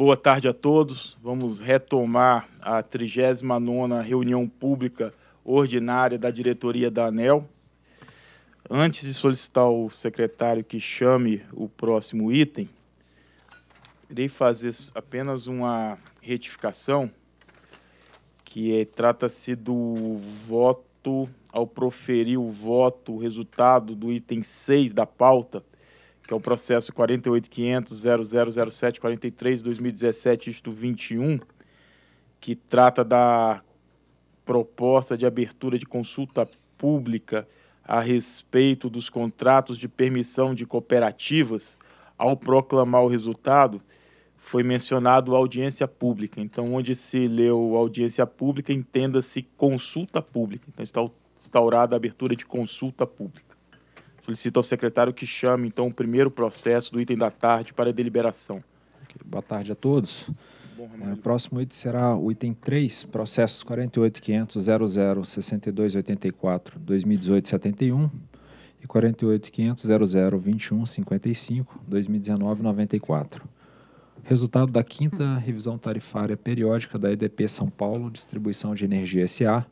Boa tarde a todos. Vamos retomar a 39ª reunião pública ordinária da diretoria da ANEL. Antes de solicitar o secretário que chame o próximo item, irei fazer apenas uma retificação, que é, trata-se do voto, ao proferir o voto, o resultado do item 6 da pauta, que é o processo 48.500.0007.43.2017, isto 21, que trata da proposta de abertura de consulta pública a respeito dos contratos de permissão de cooperativas, ao proclamar o resultado, foi mencionado audiência pública. Então, onde se leu audiência pública, entenda-se consulta pública. Então, está instaurada a abertura de consulta pública. Solicito ao secretário que chame, então, o primeiro processo do item da tarde para deliberação. Okay. Boa tarde a todos. Bom, é, o próximo item será o item 3, processos 48.500.00.6284.2018.71 e 48.500.00.21.55.2019.94. Resultado da quinta revisão tarifária periódica da EDP São Paulo, Distribuição de Energia SA,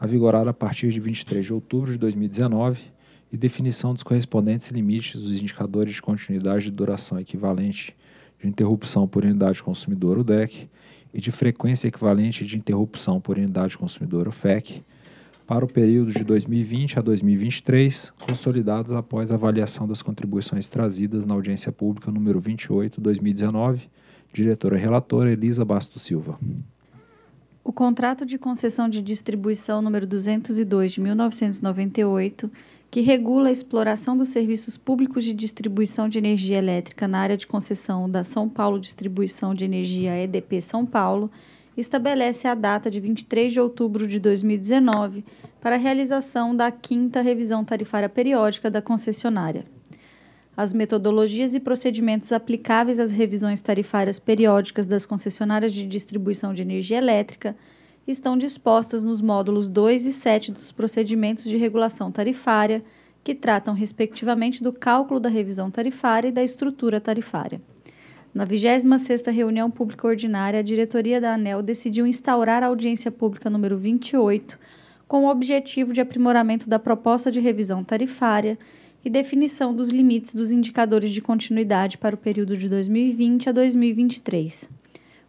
a vigorar a partir de 23 de outubro de 2019 e definição dos correspondentes limites dos indicadores de continuidade de duração equivalente de interrupção por unidade consumidora, o DEC, e de frequência equivalente de interrupção por unidade consumidora, o FEC, para o período de 2020 a 2023, consolidados após avaliação das contribuições trazidas na audiência pública número 28/2019, diretora relatora Elisa Basto Silva. O contrato de concessão de distribuição número 202 de 1998 que regula a exploração dos serviços públicos de distribuição de energia elétrica na área de concessão da São Paulo Distribuição de Energia EDP São Paulo, estabelece a data de 23 de outubro de 2019 para a realização da quinta revisão tarifária periódica da concessionária. As metodologias e procedimentos aplicáveis às revisões tarifárias periódicas das concessionárias de distribuição de energia elétrica estão dispostas nos módulos 2 e 7 dos procedimentos de regulação tarifária, que tratam respectivamente do cálculo da revisão tarifária e da estrutura tarifária. Na 26ª reunião pública ordinária, a diretoria da ANEL decidiu instaurar a audiência pública número 28, com o objetivo de aprimoramento da proposta de revisão tarifária e definição dos limites dos indicadores de continuidade para o período de 2020 a 2023.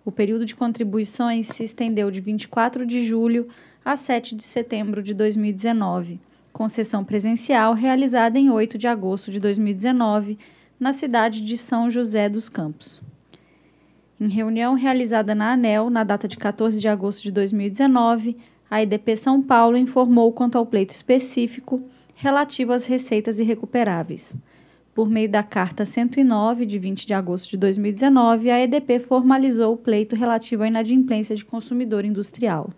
O período de contribuições se estendeu de 24 de julho a 7 de setembro de 2019, com sessão presencial realizada em 8 de agosto de 2019, na cidade de São José dos Campos. Em reunião realizada na ANEL, na data de 14 de agosto de 2019, a IDP São Paulo informou quanto ao pleito específico relativo às receitas irrecuperáveis. Por meio da Carta 109, de 20 de agosto de 2019, a EDP formalizou o pleito relativo à inadimplência de consumidor industrial.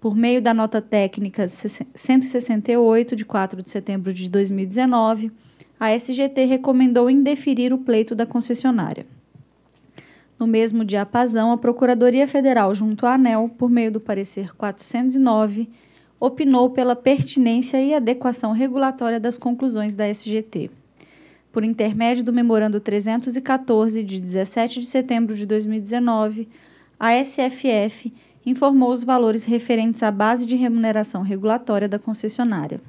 Por meio da nota técnica 168, de 4 de setembro de 2019, a SGT recomendou indeferir o pleito da concessionária. No mesmo Pazão a Procuradoria Federal, junto à ANEL, por meio do parecer 409, opinou pela pertinência e adequação regulatória das conclusões da SGT. Por intermédio do Memorando 314, de 17 de setembro de 2019, a SFF informou os valores referentes à base de remuneração regulatória da concessionária.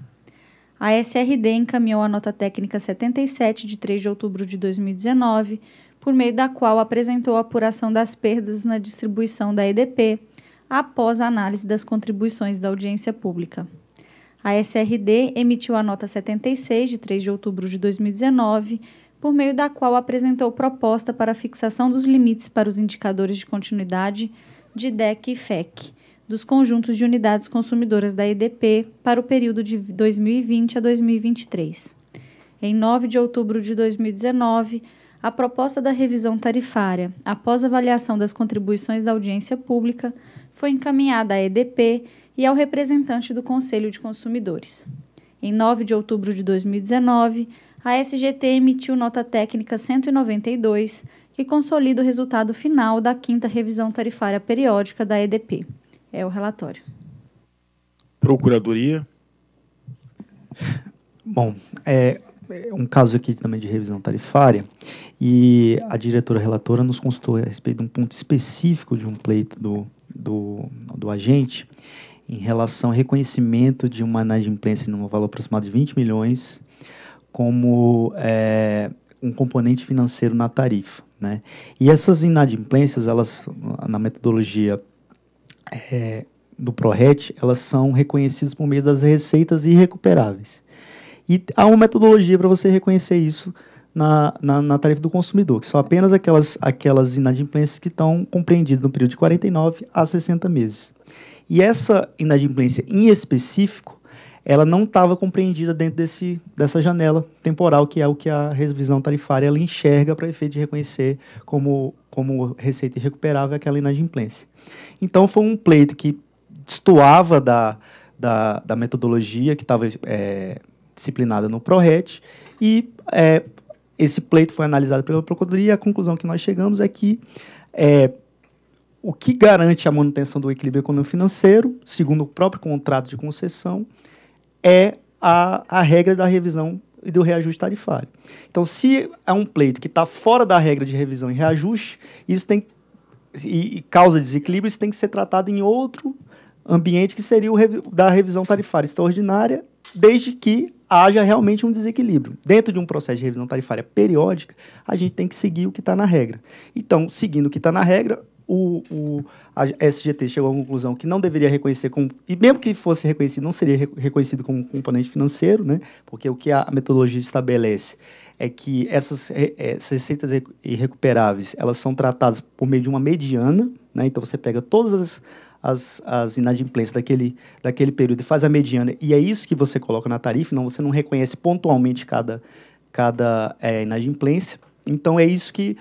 A SRD encaminhou a nota técnica 77 de 3 de outubro de 2019, por meio da qual apresentou a apuração das perdas na distribuição da EDP, após a análise das contribuições da audiência pública. A SRD emitiu a nota 76, de 3 de outubro de 2019, por meio da qual apresentou proposta para a fixação dos limites para os indicadores de continuidade de DEC e FEC dos conjuntos de unidades consumidoras da EDP para o período de 2020 a 2023. Em 9 de outubro de 2019, a proposta da revisão tarifária, após avaliação das contribuições da audiência pública, foi encaminhada à EDP e ao representante do Conselho de Consumidores. Em 9 de outubro de 2019, a SGT emitiu nota técnica 192, que consolida o resultado final da quinta revisão tarifária periódica da EDP. É o relatório. Procuradoria. Bom, é, é um caso aqui também de revisão tarifária e a diretora relatora nos consultou a respeito de um ponto específico de um pleito do do, do agente em relação ao reconhecimento de uma inadimplência um valor aproximado de 20 milhões como é, um componente financeiro na tarifa. Né? E essas inadimplências, elas, na metodologia é, do ProRet, elas são reconhecidas por meio das receitas irrecuperáveis. E há uma metodologia para você reconhecer isso na, na, na, tarifa do consumidor, que são apenas aquelas, aquelas inadimplências que estão compreendidas no período de 49 a 60 meses. E essa inadimplência em específico, ela não estava compreendida dentro desse, dessa janela temporal, que é o que a revisão tarifária ela enxerga para efeito de reconhecer como, como receita irrecuperável aquela inadimplência. Então, foi um pleito que destoava da, da, da metodologia que estava é, disciplinada no ProRet e é, esse pleito foi analisado pela Procuradoria e a conclusão que nós chegamos é que é, o que garante a manutenção do equilíbrio econômico-financeiro, segundo o próprio contrato de concessão, é a, a regra da revisão e do reajuste tarifário. Então, se é um pleito que está fora da regra de revisão e reajuste, isso tem e, e causa desequilíbrio, isso tem que ser tratado em outro ambiente que seria o da revisão tarifária extraordinária desde que haja realmente um desequilíbrio. Dentro de um processo de revisão tarifária periódica, a gente tem que seguir o que está na regra. Então, seguindo o que está na regra, o, o, a SGT chegou à conclusão que não deveria reconhecer, como, e mesmo que fosse reconhecido, não seria reconhecido como componente financeiro, né? porque o que a metodologia estabelece é que essas, é, essas receitas irrecuperáveis elas são tratadas por meio de uma mediana, né? então você pega todas as as, as inadimplências daquele, daquele período e faz a mediana, e é isso que você coloca na tarifa, não, você não reconhece pontualmente cada, cada é, inadimplência. Então, é isso que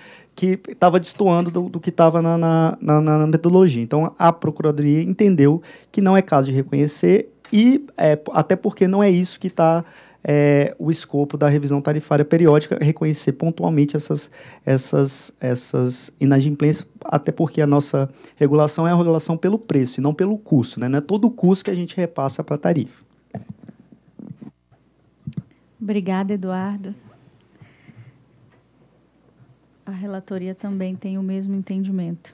estava destoando do, do que estava na, na, na, na, metodologia. Então, a Procuradoria entendeu que não é caso de reconhecer e é, até porque não é isso que está é, o escopo da revisão tarifária periódica, reconhecer pontualmente essas, essas, essas inadimplências, até porque a nossa regulação é a regulação pelo preço e não pelo custo, né? não é todo o custo que a gente repassa para a tarifa. Obrigada, Eduardo. A relatoria também tem o mesmo entendimento.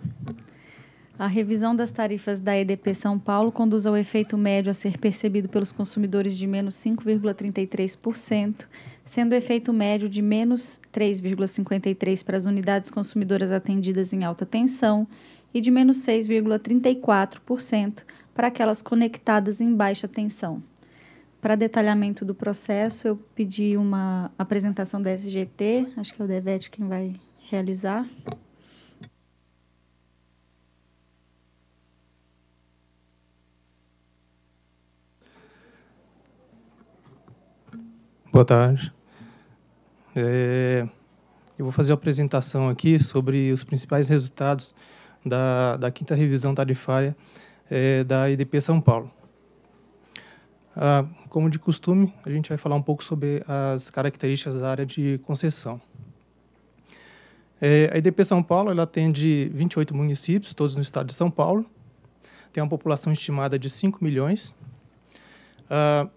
A revisão das tarifas da EDP São Paulo conduz ao efeito médio a ser percebido pelos consumidores de menos 5,33%, sendo o efeito médio de menos 3,53% para as unidades consumidoras atendidas em alta tensão e de menos 6,34% para aquelas conectadas em baixa tensão. Para detalhamento do processo, eu pedi uma apresentação da SGT, acho que é o Devete quem vai realizar. Boa tarde. É, eu vou fazer uma apresentação aqui sobre os principais resultados da, da quinta revisão tarifária é, da IDP São Paulo. Ah, como de costume, a gente vai falar um pouco sobre as características da área de concessão. É, a IDP São Paulo ela atende 28 municípios, todos no estado de São Paulo. Tem uma população estimada de 5 milhões. Ah,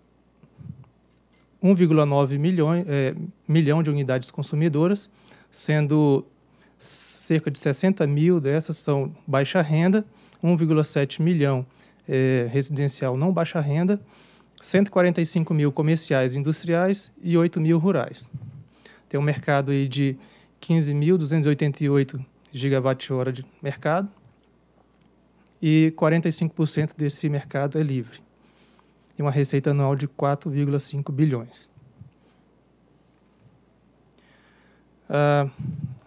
1,9 milhão, é, milhão de unidades consumidoras, sendo cerca de 60 mil dessas são baixa renda, 1,7 milhão é, residencial não baixa renda, 145 mil comerciais industriais e 8 mil rurais. Tem um mercado aí de 15.288 gigawatt-hora de mercado e 45% desse mercado é livre e uma receita anual de 4,5 bilhões. Ah,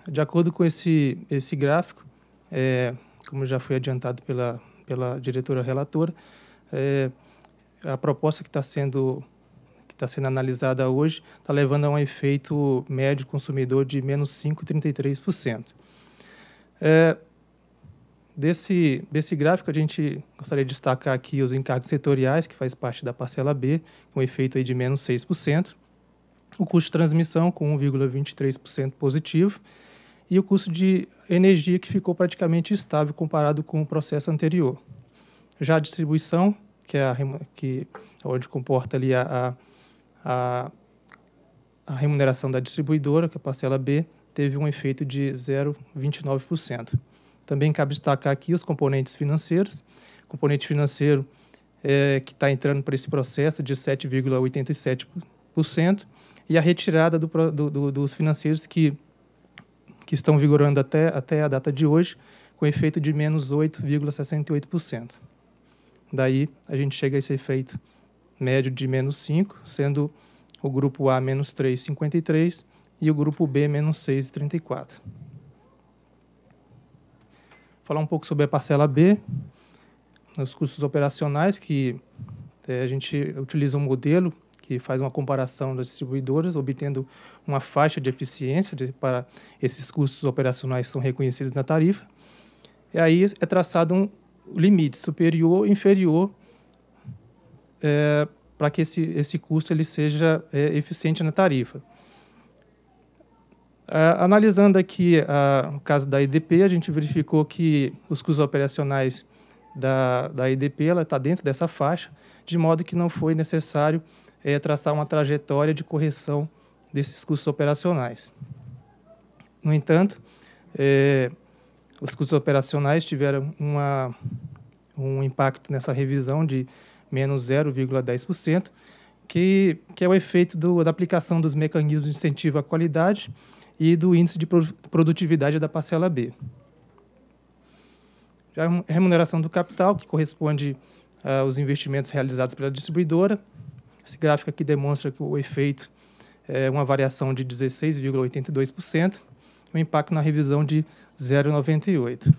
de acordo com esse, esse gráfico, é, como já foi adiantado pela, pela diretora relatora, é, a proposta que está sendo que está sendo analisada hoje está levando a um efeito médio consumidor de menos 5,33%. É, Desse, desse gráfico, a gente gostaria de destacar aqui os encargos setoriais, que faz parte da parcela B, com efeito aí de menos 6%, o custo de transmissão com 1,23% positivo e o custo de energia que ficou praticamente estável comparado com o processo anterior. Já a distribuição, que é, a, que é onde comporta ali a, a, a remuneração da distribuidora, que é a parcela B, teve um efeito de 0,29%. Também cabe destacar aqui os componentes financeiros. O componente financeiro é, que está entrando para esse processo de 7,87% e a retirada do, do, dos financeiros que, que estão vigorando até, até a data de hoje, com efeito de menos 8,68%. Daí a gente chega a esse efeito médio de menos 5, sendo o grupo A menos 3,53 e o grupo B menos 6,34 falar um pouco sobre a parcela B, os custos operacionais, que é, a gente utiliza um modelo que faz uma comparação das distribuidoras, obtendo uma faixa de eficiência de, para esses custos operacionais são reconhecidos na tarifa. E aí é traçado um limite superior ou inferior é, para que esse, esse custo ele seja é, eficiente na tarifa. Uh, analisando aqui uh, ah, o caso da IDP, a gente verificou que os custos operacionais da, da IDP está dentro dessa faixa, de modo que não foi necessário eh, traçar uma trajetória de correção desses custos operacionais. No entanto, eh, os custos operacionais tiveram uma, um impacto nessa revisão de menos 0,10%, que, que é o efeito do, da aplicação dos mecanismos de incentivo à qualidade, e do índice de produtividade da parcela B. Já a remuneração do capital, que corresponde aos ah, investimentos realizados pela distribuidora. Esse gráfico aqui demonstra que o efeito é uma variação de 16,82%, o um impacto na revisão de 0,98%.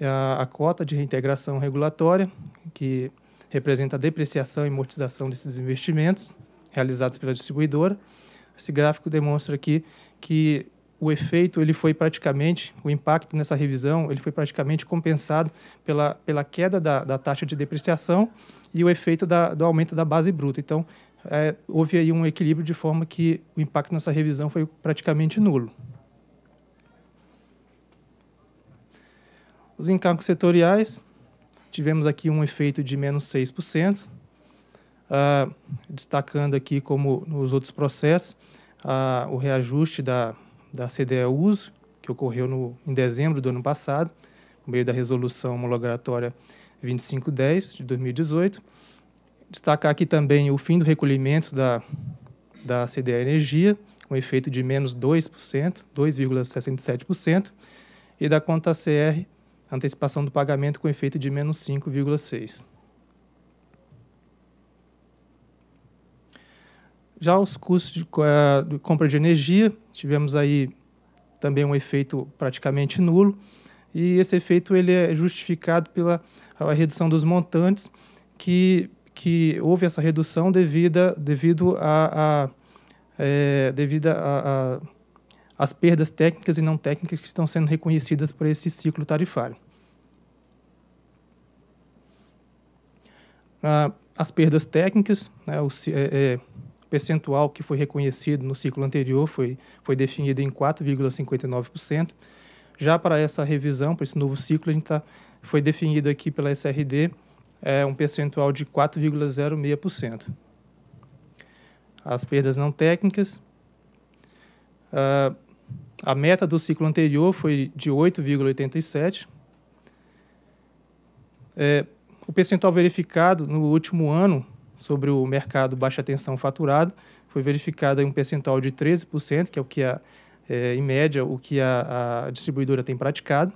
A, a cota de reintegração regulatória, que representa a depreciação e amortização desses investimentos, realizadas pela distribuidora. Esse gráfico demonstra aqui que o efeito ele foi praticamente, o impacto nessa revisão, ele foi praticamente compensado pela, pela queda da, da taxa de depreciação e o efeito da, do aumento da base bruta. Então, é, houve aí um equilíbrio de forma que o impacto nessa revisão foi praticamente nulo. Os encargos setoriais, tivemos aqui um efeito de menos 6%, ah, destacando aqui, como nos outros processos, ah, o reajuste da, da CDE Uso, que ocorreu no, em dezembro do ano passado, por meio da resolução homologatória 2510 de 2018. Destacar aqui também o fim do recolhimento da, da CDE Energia, com efeito de menos 2%, 2,67%, e da conta CR, antecipação do pagamento com efeito de menos 5,6%. Já os custos de, uh, de compra de energia, tivemos aí também um efeito praticamente nulo, e esse efeito ele é justificado pela redução dos montantes, que, que houve essa redução devida, devido a, a é, a, a, as perdas técnicas e não técnicas que estão sendo reconhecidas por esse ciclo tarifário. Ah, as perdas técnicas, né, o, é, percentual que foi reconhecido no ciclo anterior foi, foi definido em 4,59%. Já para essa revisão, para esse novo ciclo, a gente tá, foi definido aqui pela SRD é, um percentual de 4,06%. As perdas não técnicas. Uh, a meta do ciclo anterior foi de 8,87%. É, o percentual verificado no último ano sobre o mercado baixa tensão faturado, foi verificado um percentual de 13%, que é o que a, é, em média o que a, a distribuidora tem praticado.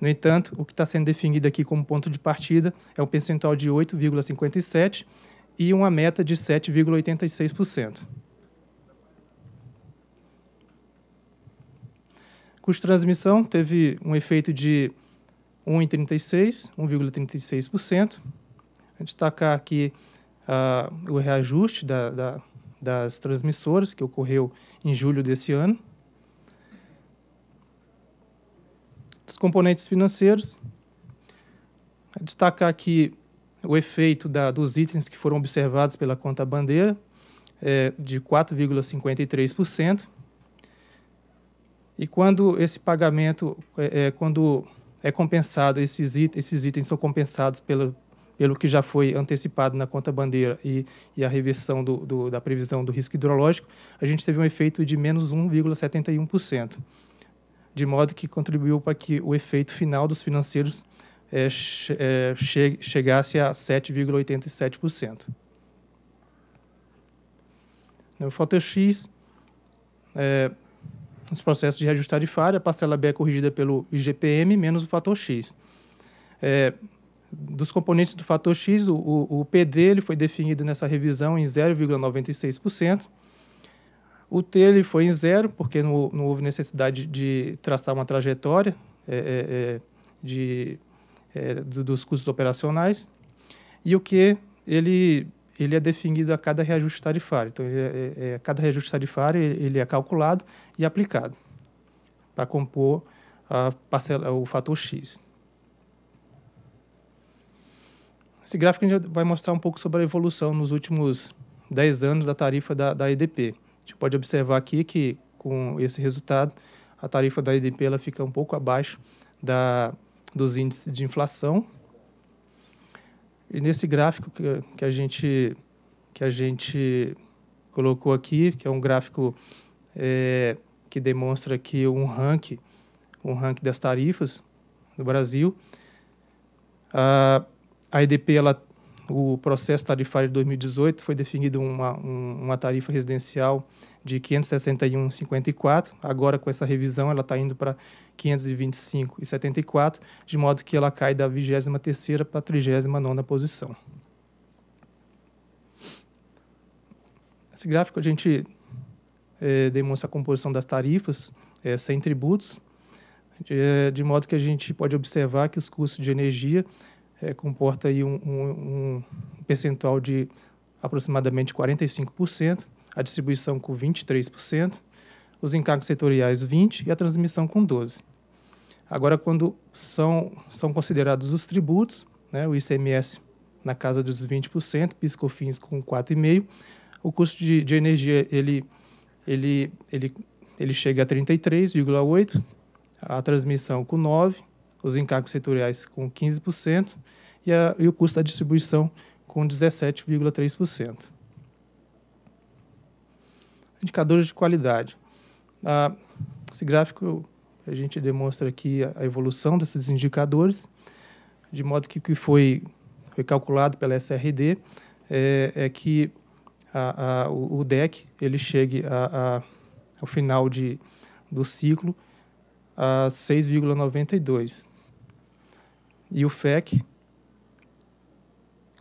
No entanto, o que está sendo definido aqui como ponto de partida é um percentual de 8,57 e uma meta de 7,86%. Custo de transmissão teve um efeito de 1,36%, 1,36%. Destacar aqui uh, o reajuste da, da, das transmissoras, que ocorreu em julho desse ano. Dos componentes financeiros, destacar aqui o efeito da, dos itens que foram observados pela conta bandeira, é, de 4,53%. E quando esse pagamento, é, é quando é compensado, esses, itens esses itens são compensados pela, pelo que já foi antecipado na conta bandeira e, e a reversão do, do, da previsão do risco hidrológico, a gente teve um efeito de menos 1,71%, de modo que contribuiu para que o efeito final dos financeiros é, che chegasse a 7,87%. O Fator X, é, nos processos de reajustar de falha, a parcela B é corrigida pelo IGPM menos o fator X. É, dos componentes do fator X, o, o PD foi definido nessa revisão em 0,96%. O T ele foi em zero, porque não, não houve necessidade de traçar uma trajetória é, é, é, de, é, do, dos custos operacionais. E o Q ele, ele é definido a cada reajuste tarifário. Então, a é, é, cada reajuste tarifário ele é calculado e aplicado para compor a parcela, o fator X. Esse gráfico a gente vai mostrar um pouco sobre a evolução nos últimos 10 anos da tarifa da, da EDP. A gente pode observar aqui que com esse resultado, a tarifa da EDP ela fica um pouco abaixo da, dos índices de inflação. E nesse gráfico que, que, a gente, que a gente colocou aqui, que é um gráfico é, que demonstra aqui um ranking, um ranking das tarifas no Brasil, ah, a EDP, ela, o processo tarifário de 2018, foi definido uma, um, uma tarifa residencial de 561,54. Agora, com essa revisão, ela está indo para 525,74, de modo que ela cai da 23ª para a 39 posição. Esse gráfico a gente é, demonstra a composição das tarifas é, sem tributos, de, é, de modo que a gente pode observar que os custos de energia é, comporta aí um, um, um percentual de aproximadamente 45%, a distribuição com 23%, os encargos setoriais 20% e a transmissão com 12%. Agora, quando são, são considerados os tributos, né, o ICMS na casa dos 20%, PiscoFins com 4,5%, o custo de, de, energia ele, ele, ele, ele chega a 33,8%, a transmissão com 9%, os encargos setoriais com 15% e, a, e o custo da distribuição com 17,3%. Indicadores de qualidade. Ah, esse gráfico a gente demonstra aqui a, a evolução desses indicadores, de modo que o que foi, foi calculado pela SRD é, é que a, a, o DEC ele chegue a, ao final de, do ciclo a 6,92 e o FEC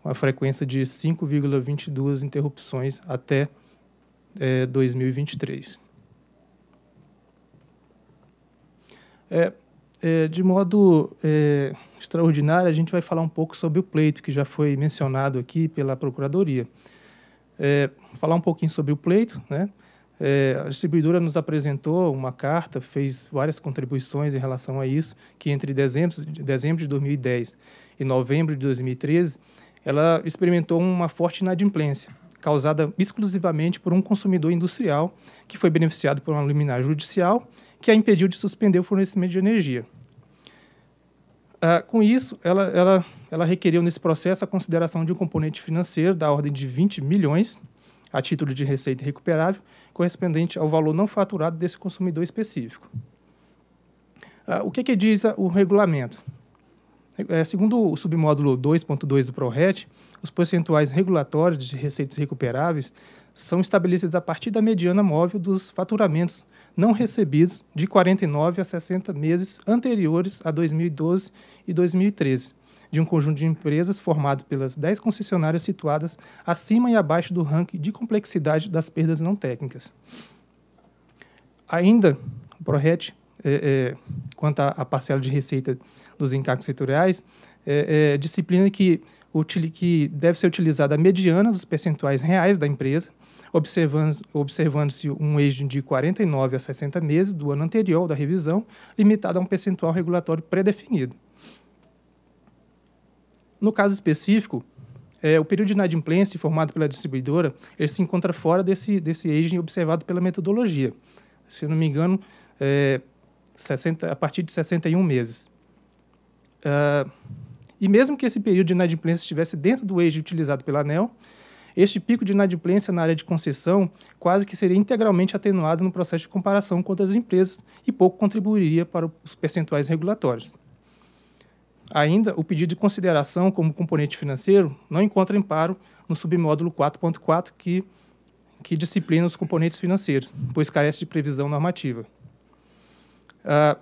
com a frequência de 5,22 interrupções até é, 2023. É, é, de modo é, extraordinário, a gente vai falar um pouco sobre o pleito, que já foi mencionado aqui pela Procuradoria. É, falar um pouquinho sobre o pleito, né? É, a distribuidora nos apresentou uma carta, fez várias contribuições em relação a isso, que entre dezembro, dezembro de 2010 e novembro de 2013, ela experimentou uma forte inadimplência, causada exclusivamente por um consumidor industrial que foi beneficiado por uma liminar judicial que a impediu de suspender o fornecimento de energia. Ah, com isso, ela, ela, ela requeriu nesse processo a consideração de um componente financeiro da ordem de 20 milhões, a título de receita recuperável, correspondente ao valor não faturado desse consumidor específico. Ah, o que, que diz ah, o regulamento? É, segundo o submódulo 2.2 do ProRet, os percentuais regulatórios de receitas recuperáveis são estabelecidos a partir da mediana móvel dos faturamentos não recebidos de 49 a 60 meses anteriores a 2012 e 2013 de um conjunto de empresas formado pelas 10 concessionárias situadas acima e abaixo do ranking de complexidade das perdas não técnicas. Ainda, o ProRet, é, é, quanto à parcela de receita dos encargos setoriais, é, é disciplina que, que deve ser utilizada a mediana dos percentuais reais da empresa, observando-se observando um eixo de 49 a 60 meses do ano anterior da revisão, limitado a um percentual regulatório pré-definido. No caso específico, é, o período de inadimplência formado pela distribuidora, ele se encontra fora desse, desse aging observado pela metodologia. Se não me engano, é, 60, a partir de 61 meses. Uh, e mesmo que esse período de inadimplência estivesse dentro do aging utilizado pela ANEL, este pico de inadimplência na área de concessão quase que seria integralmente atenuado no processo de comparação com outras empresas e pouco contribuiria para os percentuais regulatórios. Ainda, o pedido de consideração como componente financeiro não encontra amparo no submódulo 4.4 que, que disciplina os componentes financeiros, pois carece de previsão normativa. Ah,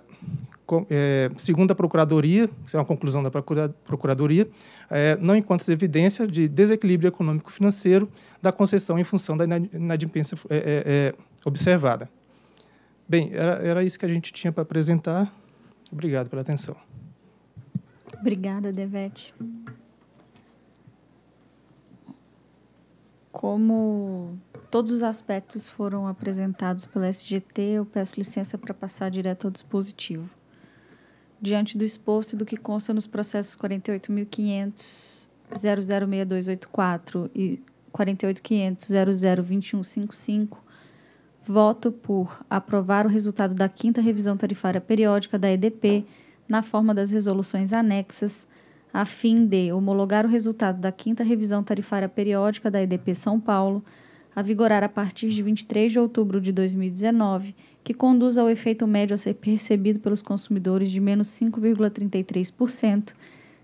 com, é, segundo a Procuradoria, isso é uma conclusão da procura, Procuradoria, é, não encontra se evidência de desequilíbrio econômico-financeiro da concessão em função da inadimplência é, é, é, observada. Bem, era, era isso que a gente tinha para apresentar. Obrigado pela atenção. Obrigada, Devete. Como todos os aspectos foram apresentados pela SGT, eu peço licença para passar direto ao dispositivo. Diante do exposto e do que consta nos processos 48.500.006284 e 48.500.002155, voto por aprovar o resultado da quinta revisão tarifária periódica da EDP na forma das resoluções anexas, a fim de homologar o resultado da quinta revisão tarifária periódica da EDP São Paulo, a vigorar a partir de 23 de outubro de 2019, que conduz ao efeito médio a ser percebido pelos consumidores de menos 5,33%,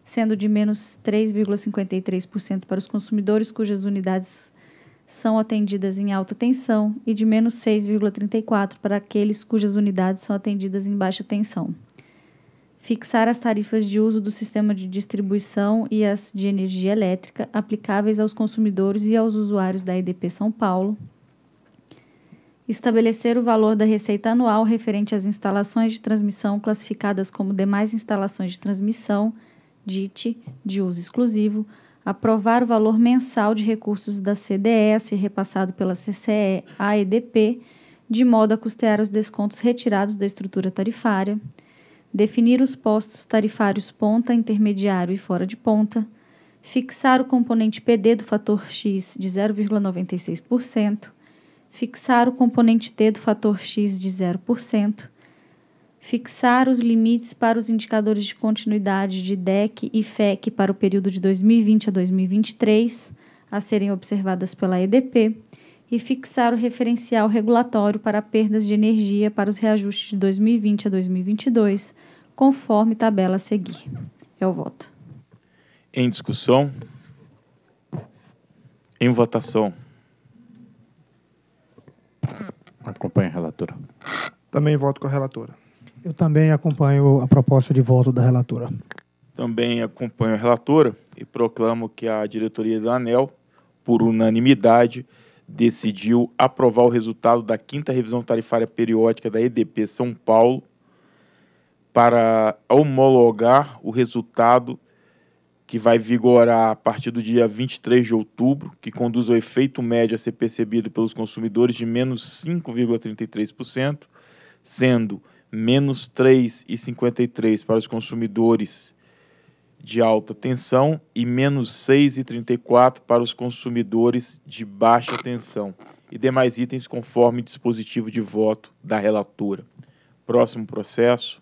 sendo de menos 3,53% para os consumidores cujas unidades são atendidas em alta tensão e de menos 6,34 para aqueles cujas unidades são atendidas em baixa tensão fixar as tarifas de uso do sistema de distribuição e as de energia elétrica aplicáveis aos consumidores e aos usuários da EDP São Paulo, estabelecer o valor da receita anual referente às instalações de transmissão classificadas como demais instalações de transmissão, DIT, de uso exclusivo, aprovar o valor mensal de recursos da CDS repassado pela CCE à EDP, de modo a custear os descontos retirados da estrutura tarifária, definir os postos tarifários ponta, intermediário e fora de ponta, fixar o componente PD do fator X de 0,96%, fixar o componente T do fator X de 0%, fixar os limites para os indicadores de continuidade de DEC e FEC para o período de 2020 a 2023, a serem observadas pela EDP, e fixar o referencial regulatório para perdas de energia para os reajustes de 2020 a 2022, conforme tabela a seguir. É o voto. Em discussão? Em votação. Acompanhe a relatora. Também voto com a relatora. Eu também acompanho a proposta de voto da relatora. Também acompanho a relatora e proclamo que a diretoria da ANEL, por unanimidade, decidiu aprovar o resultado da quinta revisão tarifária periódica da EDP São Paulo para homologar o resultado que vai vigorar a partir do dia 23 de outubro, que conduz ao efeito médio a ser percebido pelos consumidores de menos 5,33%, sendo menos 3,53% para os consumidores de alta tensão e menos 6,34 para os consumidores de baixa tensão e demais itens conforme dispositivo de voto da relatora. Próximo processo.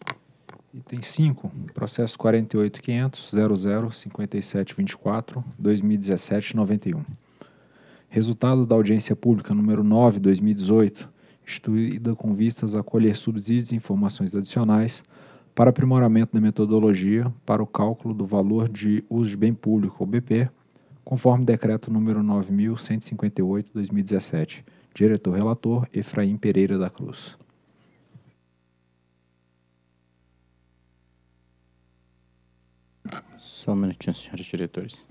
Item 5, processo 48.500.00.5724.2017.91. Resultado da audiência pública número 9, 2018, instituída com vistas a colher subsídios e informações adicionais para aprimoramento da metodologia para o cálculo do valor de uso de bem público, ou BP, conforme decreto número 9158/2017. Diretor relator Efraim Pereira da Cruz. Só um minutinho, senhores diretores.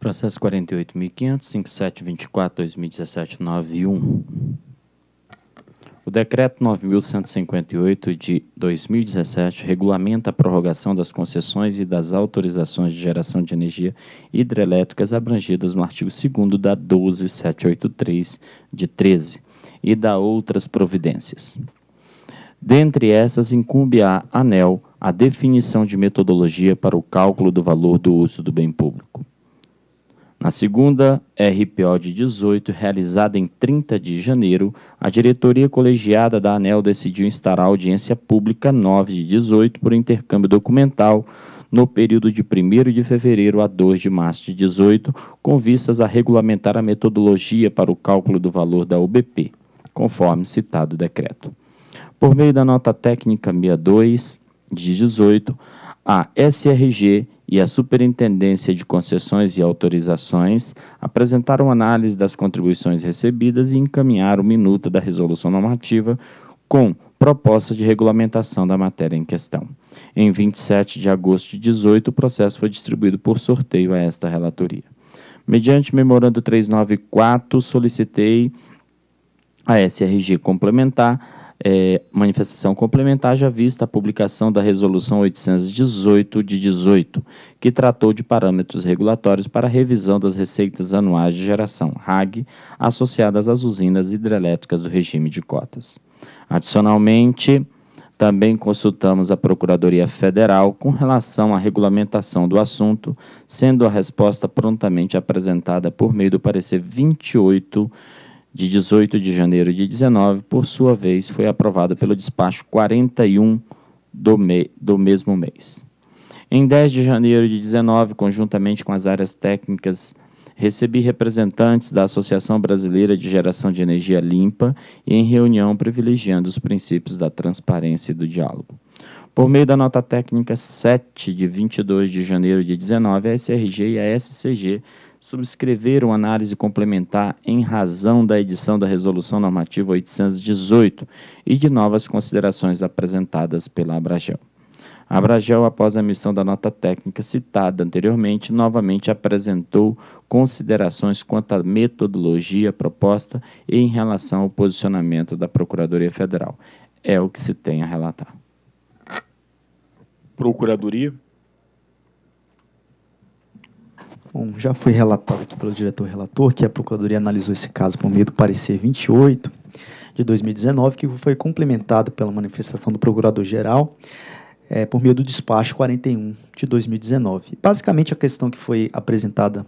Processo 48.500.5724.2017.91. O Decreto 9.158 de 2017 regulamenta a prorrogação das concessões e das autorizações de geração de energia hidrelétricas abrangidas no artigo 2 da 12783 de 13 e da outras providências. Dentre essas, incumbe à ANEL a definição de metodologia para o cálculo do valor do uso do bem público. Na segunda RPO de 18, realizada em 30 de janeiro, a diretoria colegiada da ANEL decidiu instar a audiência pública 9 de 18 por intercâmbio documental no período de 1 de fevereiro a 2 de março de 18, com vistas a regulamentar a metodologia para o cálculo do valor da UBP, conforme citado o decreto. Por meio da nota técnica 62 de 18, a SRG e a Superintendência de Concessões e Autorizações apresentaram análise das contribuições recebidas e encaminharam minuta da resolução normativa com proposta de regulamentação da matéria em questão. Em 27 de agosto de 18, o processo foi distribuído por sorteio a esta relatoria. Mediante memorando 394, solicitei a SRG complementar é, manifestação complementar já vista a publicação da Resolução 818 de 18, que tratou de parâmetros regulatórios para a revisão das receitas anuais de geração RAG associadas às usinas hidrelétricas do regime de cotas. Adicionalmente, também consultamos a Procuradoria Federal com relação à regulamentação do assunto, sendo a resposta prontamente apresentada por meio do parecer 28 de 18 de janeiro de 19, por sua vez, foi aprovada pelo despacho 41 do, me do mesmo mês. Em 10 de janeiro de 19, conjuntamente com as áreas técnicas, recebi representantes da Associação Brasileira de Geração de Energia Limpa e em reunião privilegiando os princípios da transparência e do diálogo. Por meio da nota técnica 7 de 22 de janeiro de 19, a SRG e a SCG subscreveram análise complementar em razão da edição da Resolução Normativa 818 e de novas considerações apresentadas pela Abragel. A Abragel, após a emissão da nota técnica citada anteriormente, novamente apresentou considerações quanto à metodologia proposta e em relação ao posicionamento da Procuradoria Federal. É o que se tem a relatar. Procuradoria? Bom, já foi relatado aqui pelo diretor relator que a Procuradoria analisou esse caso por meio do parecer 28 de 2019, que foi complementado pela manifestação do Procurador-Geral é, por meio do despacho 41 de 2019. Basicamente, a questão que foi apresentada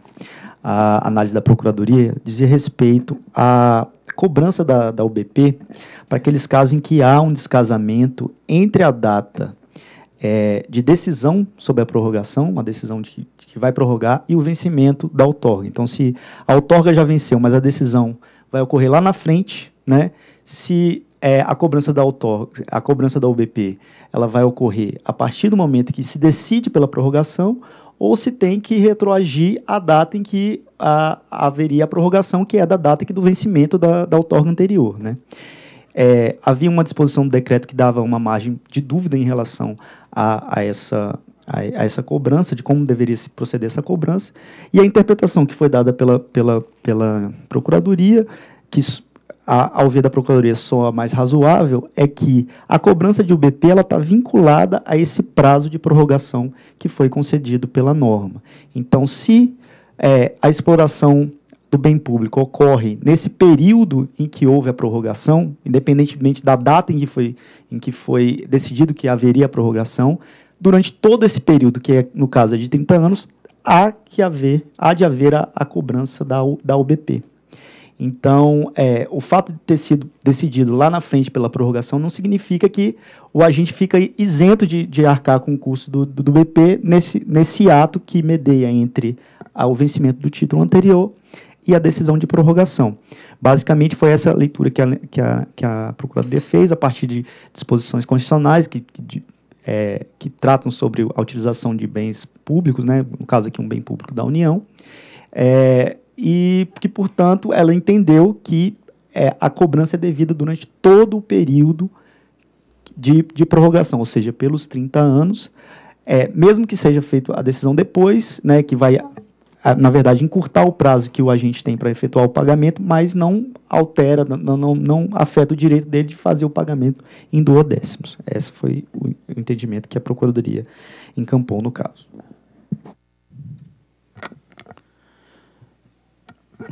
a análise da Procuradoria dizia respeito à cobrança da, da UBP para aqueles casos em que há um descasamento entre a data é, de decisão sobre a prorrogação, uma decisão de, que vai prorrogar, e o vencimento da outorga. Então, se a outorga já venceu, mas a decisão vai ocorrer lá na frente, né? Se é, a cobrança da outorga, a cobrança da UBP, ela vai ocorrer a partir do momento que se decide pela prorrogação ou se tem que retroagir à data em que a, haveria a prorrogação, que é da data que do vencimento da, da outorga anterior, né? É, havia uma disposição do decreto que dava uma margem de dúvida em relação a, a essa a, a, essa cobrança, de como deveria se proceder essa cobrança, e a interpretação que foi dada pela, pela, pela Procuradoria, que a, ao ver da Procuradoria só a mais razoável, é que a cobrança de UBP está vinculada a esse prazo de prorrogação que foi concedido pela norma. Então, se é, a exploração do bem público ocorre nesse período em que houve a prorrogação, independentemente da data em que foi, em que foi decidido que haveria a prorrogação, durante todo esse período, que é, no caso é de 30 anos, há que haver, há de haver a, a cobrança da, da UBP. Então, é, o fato de ter sido decidido lá na frente pela prorrogação não significa que o agente fica isento de, de arcar com o custo do, do, do BP nesse, nesse ato que medeia entre a, o vencimento do título anterior e a decisão de prorrogação. Basicamente, foi essa leitura que a, que a, que a Procuradoria fez a partir de disposições constitucionais que, que de, é, que tratam sobre a utilização de bens públicos, né, no caso aqui um bem público da União, é, e que, portanto, ela entendeu que é, a cobrança é devida durante todo o período de, de prorrogação, ou seja, pelos 30 anos, é, mesmo que seja feita a decisão depois, né, que vai na verdade, encurtar o prazo que o agente tem para efetuar o pagamento, mas não altera, não, não, não, afeta o direito dele de fazer o pagamento em duodécimos. Esse foi o entendimento que a Procuradoria encampou no caso.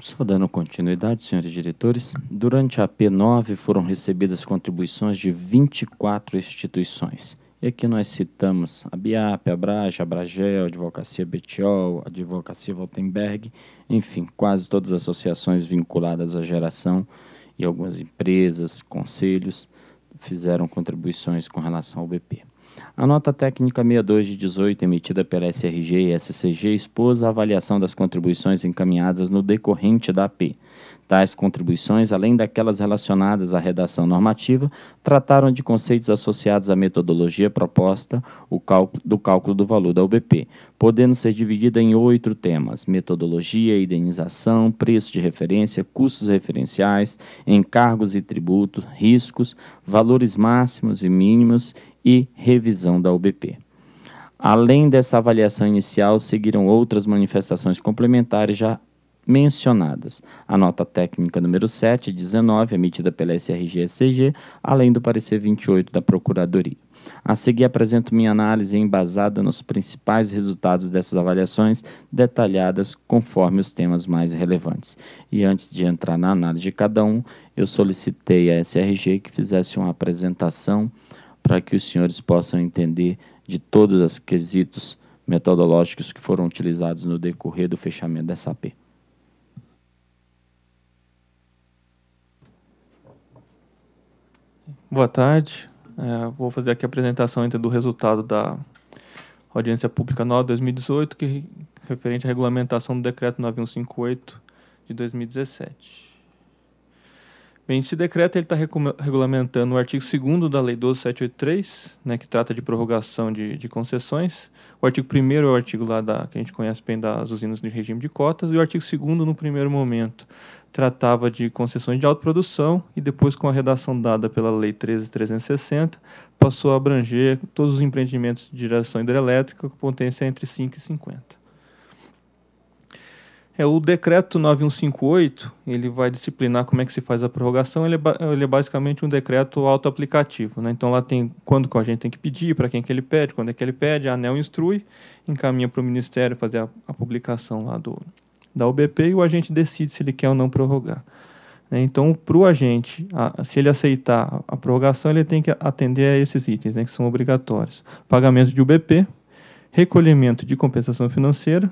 Só dando continuidade, senhores diretores, durante a P9 foram recebidas contribuições de 24 instituições, e aqui nós citamos a BIAP, a Brage, a Bragel, a Advocacia Betiol, a Advocacia Waltenberg, enfim, quase todas as associações vinculadas à geração e algumas empresas, conselhos, fizeram contribuições com relação ao BP. A nota técnica 62 de 18, emitida pela SRG e SCG, expôs a avaliação das contribuições encaminhadas no decorrente da AP Tais contribuições, além daquelas relacionadas à redação normativa, trataram de conceitos associados à metodologia proposta do cálculo do valor da UBP, podendo ser dividida em oito temas: metodologia, indenização, preço de referência, custos referenciais, encargos e tributos, riscos, valores máximos e mínimos e revisão da UBP. Além dessa avaliação inicial, seguiram outras manifestações complementares já mencionadas. A nota técnica número 7, 19, emitida pela SRG-ECG, além do parecer 28 da Procuradoria. A seguir apresento minha análise embasada nos principais resultados dessas avaliações, detalhadas conforme os temas mais relevantes. E antes de entrar na análise de cada um, eu solicitei à SRG que fizesse uma apresentação para que os senhores possam entender de todos os quesitos metodológicos que foram utilizados no decorrer do fechamento dessa AP. Boa tarde. É, vou fazer aqui a apresentação então, do resultado da audiência pública 9 2018, que referente à regulamentação do decreto 9158 de 2017. Bem, esse decreto está regulamentando o artigo 2 da Lei 12783, né, que trata de prorrogação de, de concessões. O artigo 1 é o artigo lá da, que a gente conhece bem das usinas de regime de cotas, e o artigo 2 no primeiro momento, tratava de concessões de autoprodução e depois, com a redação dada pela Lei 13.360, passou a abranger todos os empreendimentos de geração hidrelétrica com potência entre 5 e 50. É o decreto 9158, ele vai disciplinar como é que se faz a prorrogação, ele é, ele é basicamente um decreto autoaplicativo, né? Então lá tem quando que a gente tem que pedir, para quem que ele pede, quando é que ele pede, a ANEL instrui, encaminha para o Ministério fazer a, a, publicação lá do, da UBP e o agente decide se ele quer ou não prorrogar. Né? Então, para o agente, a, se ele aceitar a prorrogação, ele tem que atender a esses itens, né, que são obrigatórios. Pagamento de UBP, recolhimento de compensação financeira,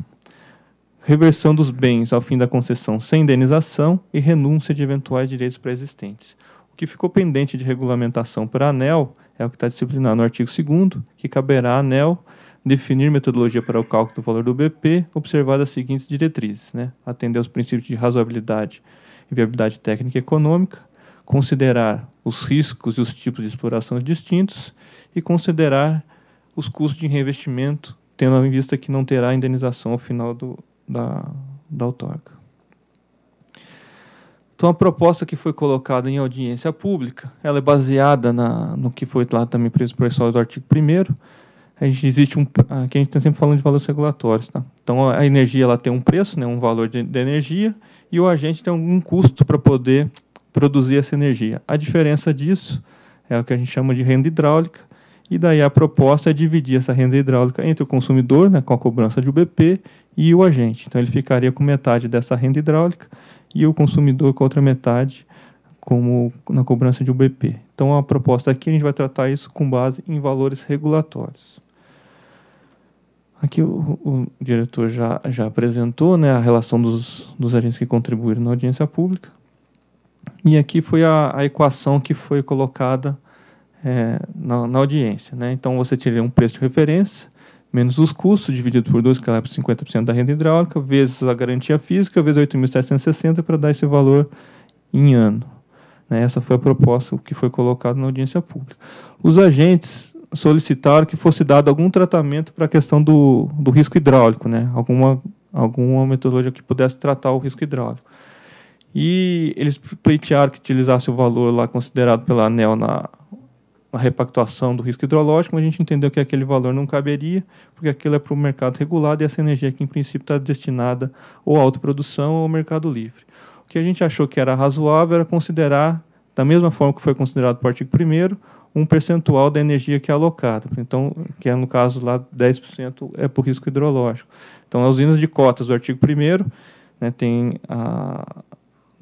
reversão dos bens ao fim da concessão sem indenização e renúncia de eventuais direitos pré-existentes. O que ficou pendente de regulamentação por ANEL é o que está disciplinado no artigo 2 que caberá à ANEL definir metodologia para o cálculo do valor do BP, observadas as seguintes diretrizes: né? atender aos princípios de razoabilidade e viabilidade técnica e econômica, considerar os riscos e os tipos de exploração distintos e considerar os custos de reinvestimento, tendo em vista que não terá indenização ao final do, da, da outorga. Então, a proposta que foi colocada em audiência pública, ela é baseada na, no que foi lá também preso por pessoal do artigo 1 a gente existe um aqui a gente está sempre falando de valores regulatórios, tá? Então a energia ela tem um preço, né, um valor de, de energia e o agente tem um custo para poder produzir essa energia. A diferença disso é o que a gente chama de renda hidráulica, e daí a proposta é dividir essa renda hidráulica entre o consumidor, né, com a cobrança de UBP, e o agente. Então ele ficaria com metade dessa renda hidráulica e o consumidor com a outra metade como na cobrança de UBP. Então a proposta aqui a gente vai tratar isso com base em valores regulatórios. Aqui o, o diretor já, já apresentou né, a relação dos, dos agentes que contribuíram na audiência pública. E aqui foi a, a equação que foi colocada é, na, na, audiência. Né? Então, você teria um preço de referência, menos os custos, dividido por 2, que é 50% da renda hidráulica, vezes a garantia física, vezes 8.760, para dar esse valor em ano. Né? Essa foi a proposta que foi colocada na audiência pública. Os agentes solicitaram que fosse dado algum tratamento para a questão do, do risco hidráulico, né? alguma, alguma metodologia que pudesse tratar o risco hidráulico. E eles pleitearam que utilizasse o valor lá considerado pela ANEL na uma repactuação do risco hidrológico, mas a gente entendeu que aquele valor não caberia, porque aquilo é para o mercado regulado e essa energia aqui em princípio, está destinada ou à autoprodução ou ao mercado livre. O que a gente achou que era razoável era considerar, da mesma forma que foi considerado para o artigo 1 um percentual da energia que é alocada. Então, que é no caso lá 10% é para o risco hidrológico. Então, as usinas de cotas do artigo 1 né, tem a,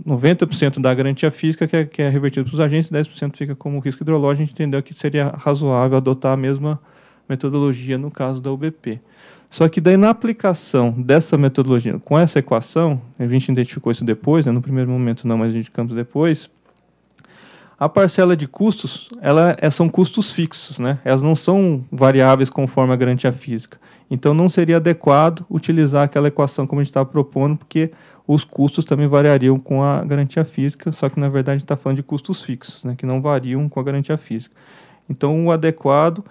90% da garantia física que é, que é revertida para os agentes, 10% fica como risco hidrológico. A gente entendeu que seria razoável adotar a mesma metodologia no caso da UBP. Só que daí na aplicação dessa metodologia, com essa equação, a gente identificou isso depois, né, no primeiro momento não, mas a gente indicamos depois, a parcela de custos, ela é, são custos fixos, né? Elas não são variáveis conforme a garantia física. Então não seria adequado utilizar aquela equação como a gente estava propondo, porque os custos também variariam com a garantia física, só que na verdade está falando de custos fixos, né, que não variam com a garantia física. Então, o adequado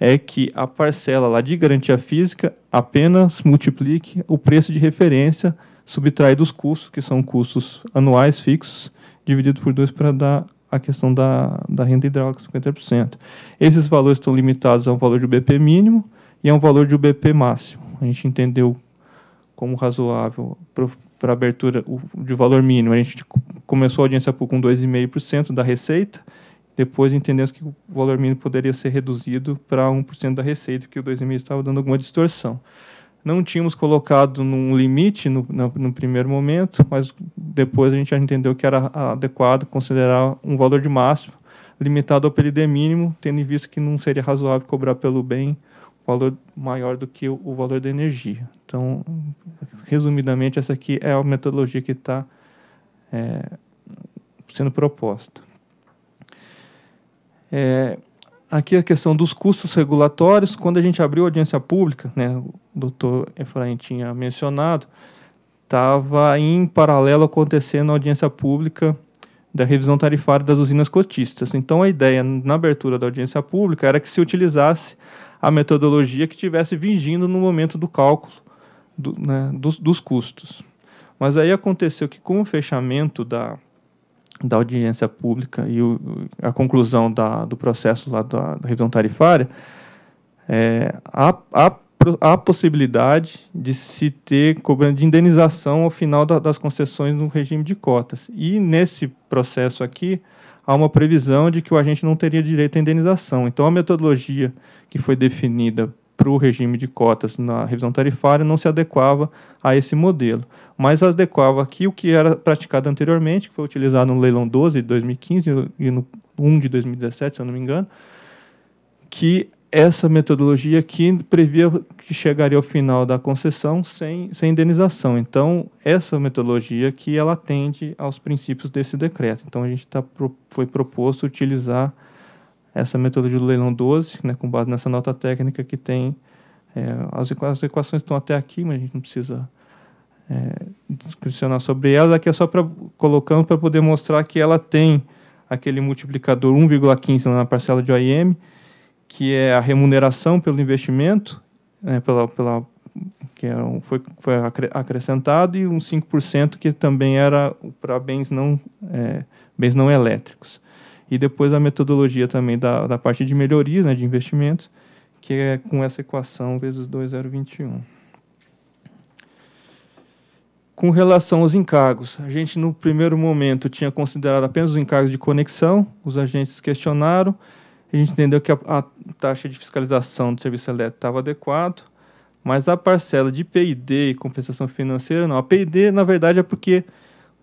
é que a parcela lá de garantia física apenas multiplique o preço de referência, subtrai dos custos, que são custos anuais fixos, dividido por dois para dar a questão da, da renda hidráulica, 50%. Esses valores estão limitados a um valor de UBP mínimo e a um valor de UBP máximo. A gente entendeu como razoável para abertura de valor mínimo, a gente começou a audiência com 2,5% da receita, depois entendemos que o valor mínimo poderia ser reduzido para 1% da receita, que o 2,5% estava dando alguma distorção. Não tínhamos colocado num limite no, no, no, primeiro momento, mas depois a gente já entendeu que era adequado considerar um valor de máximo limitado ao PLD mínimo, tendo em vista que não seria razoável cobrar pelo bem valor maior do que o, valor da energia. Então, resumidamente, essa aqui é a metodologia que está é, sendo proposta. É, aqui é a questão dos custos regulatórios. Quando a gente abriu a audiência pública, né, o doutor Efraim tinha mencionado, estava em paralelo acontecendo a audiência pública da revisão tarifária das usinas cotistas. Então, a ideia na abertura da audiência pública era que se utilizasse a metodologia que estivesse vigindo no momento do cálculo do, né, dos, dos, custos. Mas aí aconteceu que, com o fechamento da, da audiência pública e o, a conclusão da, do processo lá da, da revisão tarifária, é, a, a a possibilidade de se ter cobrança de indenização ao final da, das concessões no regime de cotas. E nesse processo aqui, há uma previsão de que o agente não teria direito à indenização. Então, a metodologia que foi definida para o regime de cotas na revisão tarifária não se adequava a esse modelo, mas adequava aqui o que era praticado anteriormente, que foi utilizado no leilão 12 de 2015 e no 1 de 2017, se eu não me engano, que essa metodologia que previa que chegaria ao final da concessão sem, sem indenização. Então, essa metodologia que ela atende aos princípios desse decreto. Então, a gente tá, foi proposto utilizar essa metodologia do leilão 12, né, com base nessa nota técnica que tem. É, as, as equações estão até aqui, mas a gente não precisa é, discricionar sobre elas. Aqui é só para colocando para poder mostrar que ela tem aquele multiplicador 1,15 na parcela de OIM que é a remuneração pelo investimento, né, pela, pela, que era um, foi, foi acrescentado, e um 5% que também era para bens, não, é, bens não elétricos. E depois a metodologia também da, da parte de melhorias, né, de investimentos, que é com essa equação vezes 2,021. Com relação aos encargos, a gente no primeiro momento tinha considerado apenas os encargos de conexão, os agentes questionaram, a gente entendeu que a, a taxa de fiscalização do serviço elétrico estava adequado, mas a parcela de PID e compensação financeira não. A PID, na verdade, é porque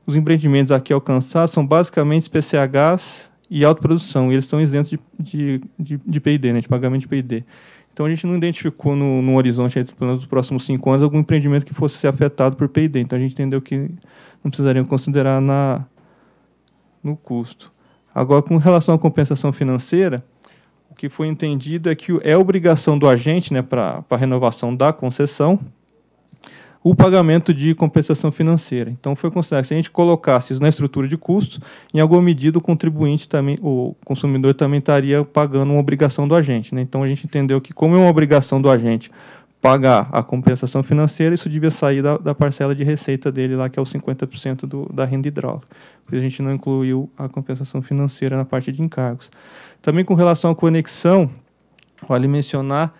os empreendimentos aqui alcançados são basicamente PCHs e autoprodução, e eles estão isentos de, de, de, de PID, né, de pagamento de PID. Então a gente não identificou no, no horizonte dos próximos cinco anos algum empreendimento que fosse ser afetado por PID. Então a gente entendeu que não precisariam considerar na, no custo. Agora, com relação à compensação financeira, que foi entendido é que é obrigação do agente, né, para a renovação da concessão, o pagamento de compensação financeira. Então, foi considerado que se a gente colocasse isso na estrutura de custos, em alguma medida o contribuinte também, o consumidor também estaria pagando uma obrigação do agente. Né? Então, a gente entendeu que, como é uma obrigação do agente pagar a compensação financeira, isso devia sair da, da parcela de receita dele lá, que é os 50% do, da renda hidráulica. Porque a gente não incluiu a compensação financeira na parte de encargos. Também com relação à conexão, vale mencionar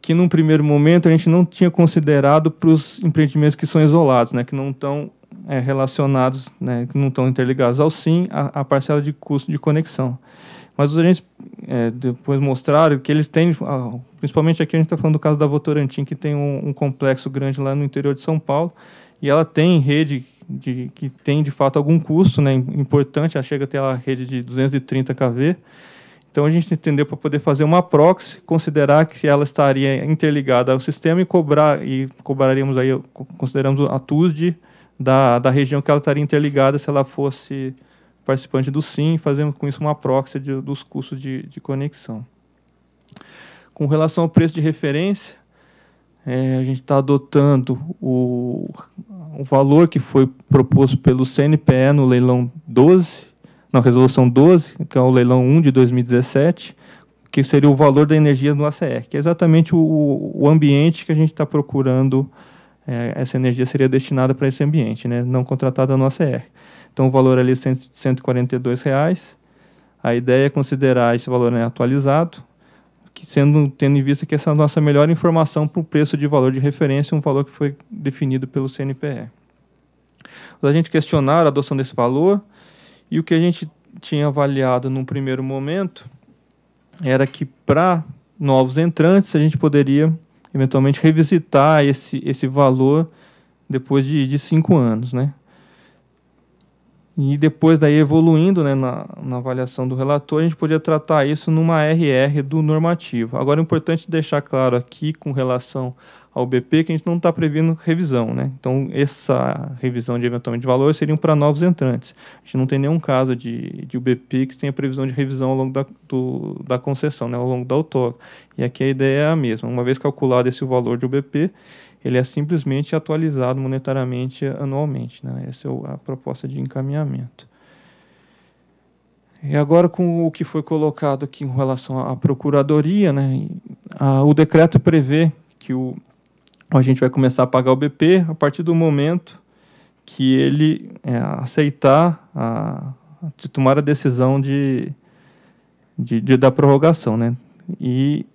que num primeiro momento a gente não tinha considerado para os empreendimentos que são isolados, né, que não estão é, relacionados, né, que não estão interligados ao SIM, a, a, parcela de custo de conexão. Mas os agentes é, depois mostraram que eles têm, principalmente aqui a gente está falando do caso da Votorantim, que tem um, um, complexo grande lá no interior de São Paulo, e ela tem rede de, que tem de fato algum custo né, importante, ela chega ter a rede de 230 kV, então a gente entendeu para poder fazer uma proxy, considerar que ela estaria interligada ao sistema e cobrar e cobraríamos aí consideramos a TUSD da, da região que ela estaria interligada se ela fosse participante do SIM, fazendo com isso uma proxy de, dos custos de, de conexão. Com relação ao preço de referência, é, a gente está adotando o, o valor que foi proposto pelo CNPE no leilão 12, na resolução 12, que é o leilão 1 de 2017, que seria o valor da energia no ACR, que é exatamente o, o ambiente que a gente está procurando, é, essa energia seria destinada para esse ambiente, né, não contratada no ACR. Então, o valor ali é R$ 142,00. A ideia é considerar esse valor né, atualizado, que sendo, tendo em vista que essa é a nossa melhor informação para o preço de valor de referência, um valor que foi definido pelo CNPE. A gente questionar a adoção desse valor, e o que a gente tinha avaliado num primeiro momento era que para novos entrantes a gente poderia eventualmente revisitar esse, esse valor depois de, de cinco anos, né? E depois daí evoluindo né, na, na avaliação do relator, a gente podia tratar isso numa RR do normativo. Agora é importante deixar claro aqui com relação ao BP que a gente não está prevendo revisão. Né? Então, essa revisão de eventualmente de valor seriam para novos entrantes. A gente não tem nenhum caso de, de UBP que tenha previsão de revisão ao longo da, do, da concessão, né? ao longo da outorga. E aqui a ideia é a mesma. Uma vez calculado esse valor de UBP, ele é simplesmente atualizado monetariamente anualmente. Né? Essa é a proposta de encaminhamento. E agora, com o que foi colocado aqui em relação à procuradoria, né, a, o decreto prevê que o, a gente vai começar a pagar o BP a partir do momento que ele é, aceitar a, de tomar a decisão de, de, de, da prorrogação, né? E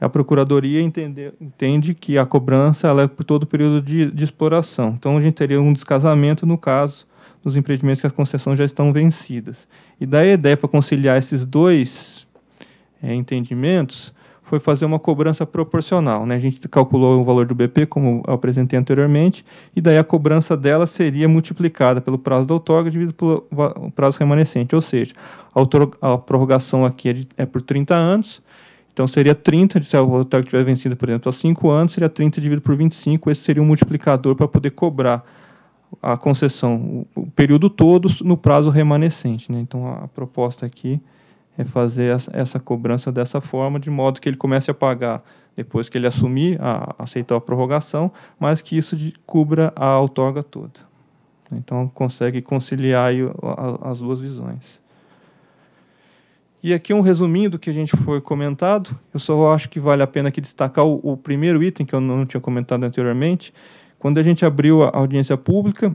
a procuradoria entende, entende que a cobrança ela é por todo o período de, de exploração. Então a gente teria um descasamento no caso dos empreendimentos que as concessões já estão vencidas. E daí a ideia para conciliar esses dois é, entendimentos foi fazer uma cobrança proporcional. Né? A gente calculou o valor do BP, como eu apresentei anteriormente, e daí a cobrança dela seria multiplicada pelo prazo da outorga dividido pelo prazo remanescente. Ou seja, a, a prorrogação aqui é, de, é, por 30 anos, então seria 30, se a outorga tiver vencido, por exemplo, há 5 anos, seria 30 dividido por 25, esse seria um multiplicador para poder cobrar a concessão, o, o período todo no prazo remanescente. Né? Então a, a proposta aqui é fazer essa cobrança dessa forma, de modo que ele comece a pagar depois que ele assumir, a, aceitar a prorrogação, mas que isso de, cubra a outorga toda. Então, consegue conciliar aí, a, as duas visões. E aqui um resuminho do que a gente foi comentado. Eu só acho que vale a pena aqui destacar o, o primeiro item que eu não tinha comentado anteriormente. Quando a gente abriu a audiência pública,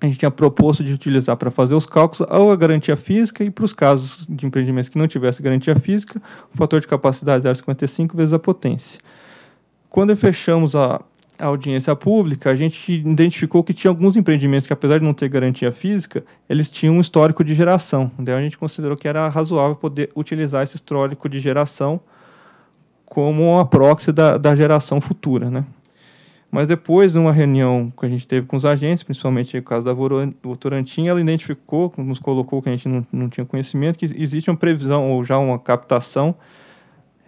a gente tinha proposto de utilizar para fazer os cálculos ou a garantia física e para os casos de empreendimentos que não tivesse garantia física, o fator de capacidade era 0,55 vezes a potência. Quando fechamos a, audiência pública, a gente identificou que tinha alguns empreendimentos que, apesar de não ter garantia física, eles tinham um histórico de geração. Então a gente considerou que era razoável poder utilizar esse histórico de geração como a proxy da, da geração futura, né? Mas depois, numa reunião que a gente teve com os agentes, principalmente o caso da Votorantim, ela identificou, nos colocou que a gente não, não tinha conhecimento, que existe uma previsão ou já uma captação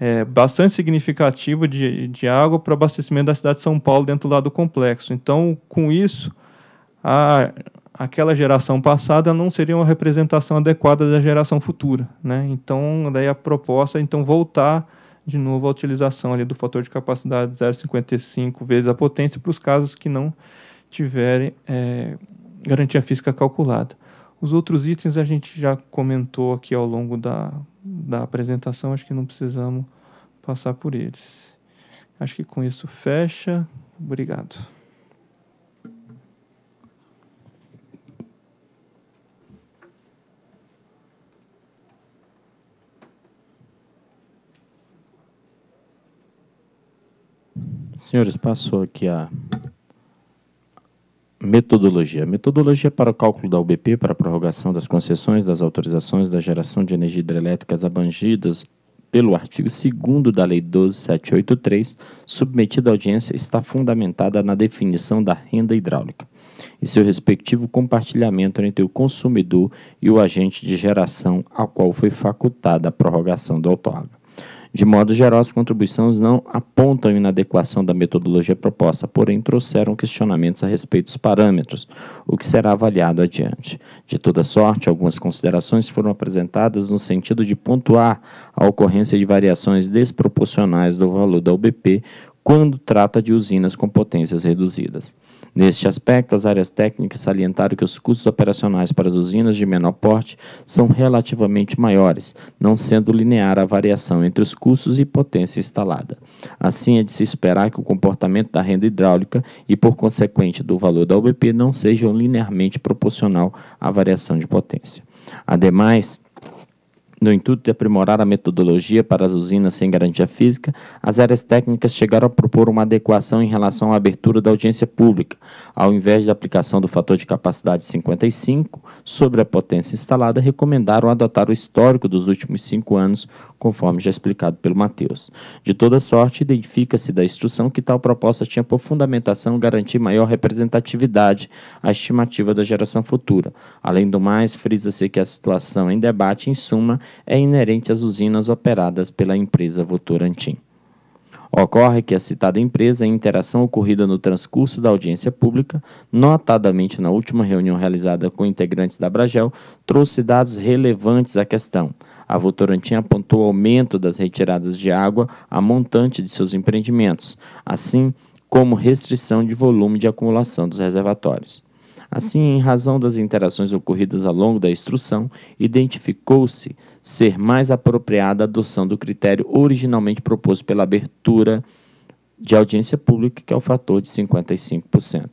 é, bastante significativa de, de água para abastecimento da cidade de São Paulo dentro lá do complexo. Então, com isso, a, aquela geração passada não seria uma representação adequada da geração futura. Né? Então, daí a proposta é então, voltar de novo a utilização ali do fator de capacidade 0,55 vezes a potência para os casos que não tiverem é, garantia física calculada. Os outros itens a gente já comentou aqui ao longo da, da apresentação, acho que não precisamos passar por eles. Acho que com isso fecha. Obrigado. Senhores, passou aqui a metodologia. Metodologia é para o cálculo da UBP para a prorrogação das concessões, das autorizações da geração de energia hidrelétrica abrangidas pelo artigo 2 da Lei 12783, submetida à audiência, está fundamentada na definição da renda hidráulica e seu respectivo compartilhamento entre o consumidor e o agente de geração ao qual foi facultada a prorrogação do outorga. De modo geral, as contribuições não apontam inadequação da metodologia proposta, porém trouxeram questionamentos a respeito dos parâmetros, o que será avaliado adiante. De toda sorte, algumas considerações foram apresentadas no sentido de pontuar a ocorrência de variações desproporcionais do valor da UBP quando trata de usinas com potências reduzidas. Neste aspecto, as áreas técnicas salientaram que os custos operacionais para as usinas de menor porte são relativamente maiores, não sendo linear a variação entre os custos e potência instalada. Assim, é de se esperar que o comportamento da renda hidráulica e, por consequente, do valor da UBP não sejam linearmente proporcional à variação de potência. Ademais, no intuito de aprimorar a metodologia para as usinas sem garantia física, as áreas técnicas chegaram a propor uma adequação em relação à abertura da audiência pública, ao invés da aplicação do fator de capacidade 55 sobre a potência instalada, recomendaram adotar o histórico dos últimos cinco anos, conforme já explicado pelo Matheus. De toda sorte, identifica-se da instrução que tal proposta tinha por fundamentação garantir maior representatividade à estimativa da geração futura. Além do mais, frisa-se que a situação em debate, em suma, é inerente às usinas operadas pela empresa Votorantim. Ocorre que a citada empresa, em interação ocorrida no transcurso da audiência pública, notadamente na última reunião realizada com integrantes da Bragel, trouxe dados relevantes à questão. A Votorantim apontou aumento das retiradas de água a montante de seus empreendimentos, assim como restrição de volume de acumulação dos reservatórios. Assim, em razão das interações ocorridas ao longo da instrução, identificou-se ser mais apropriada a adoção do critério originalmente proposto pela abertura de audiência pública, que é o fator de 55%.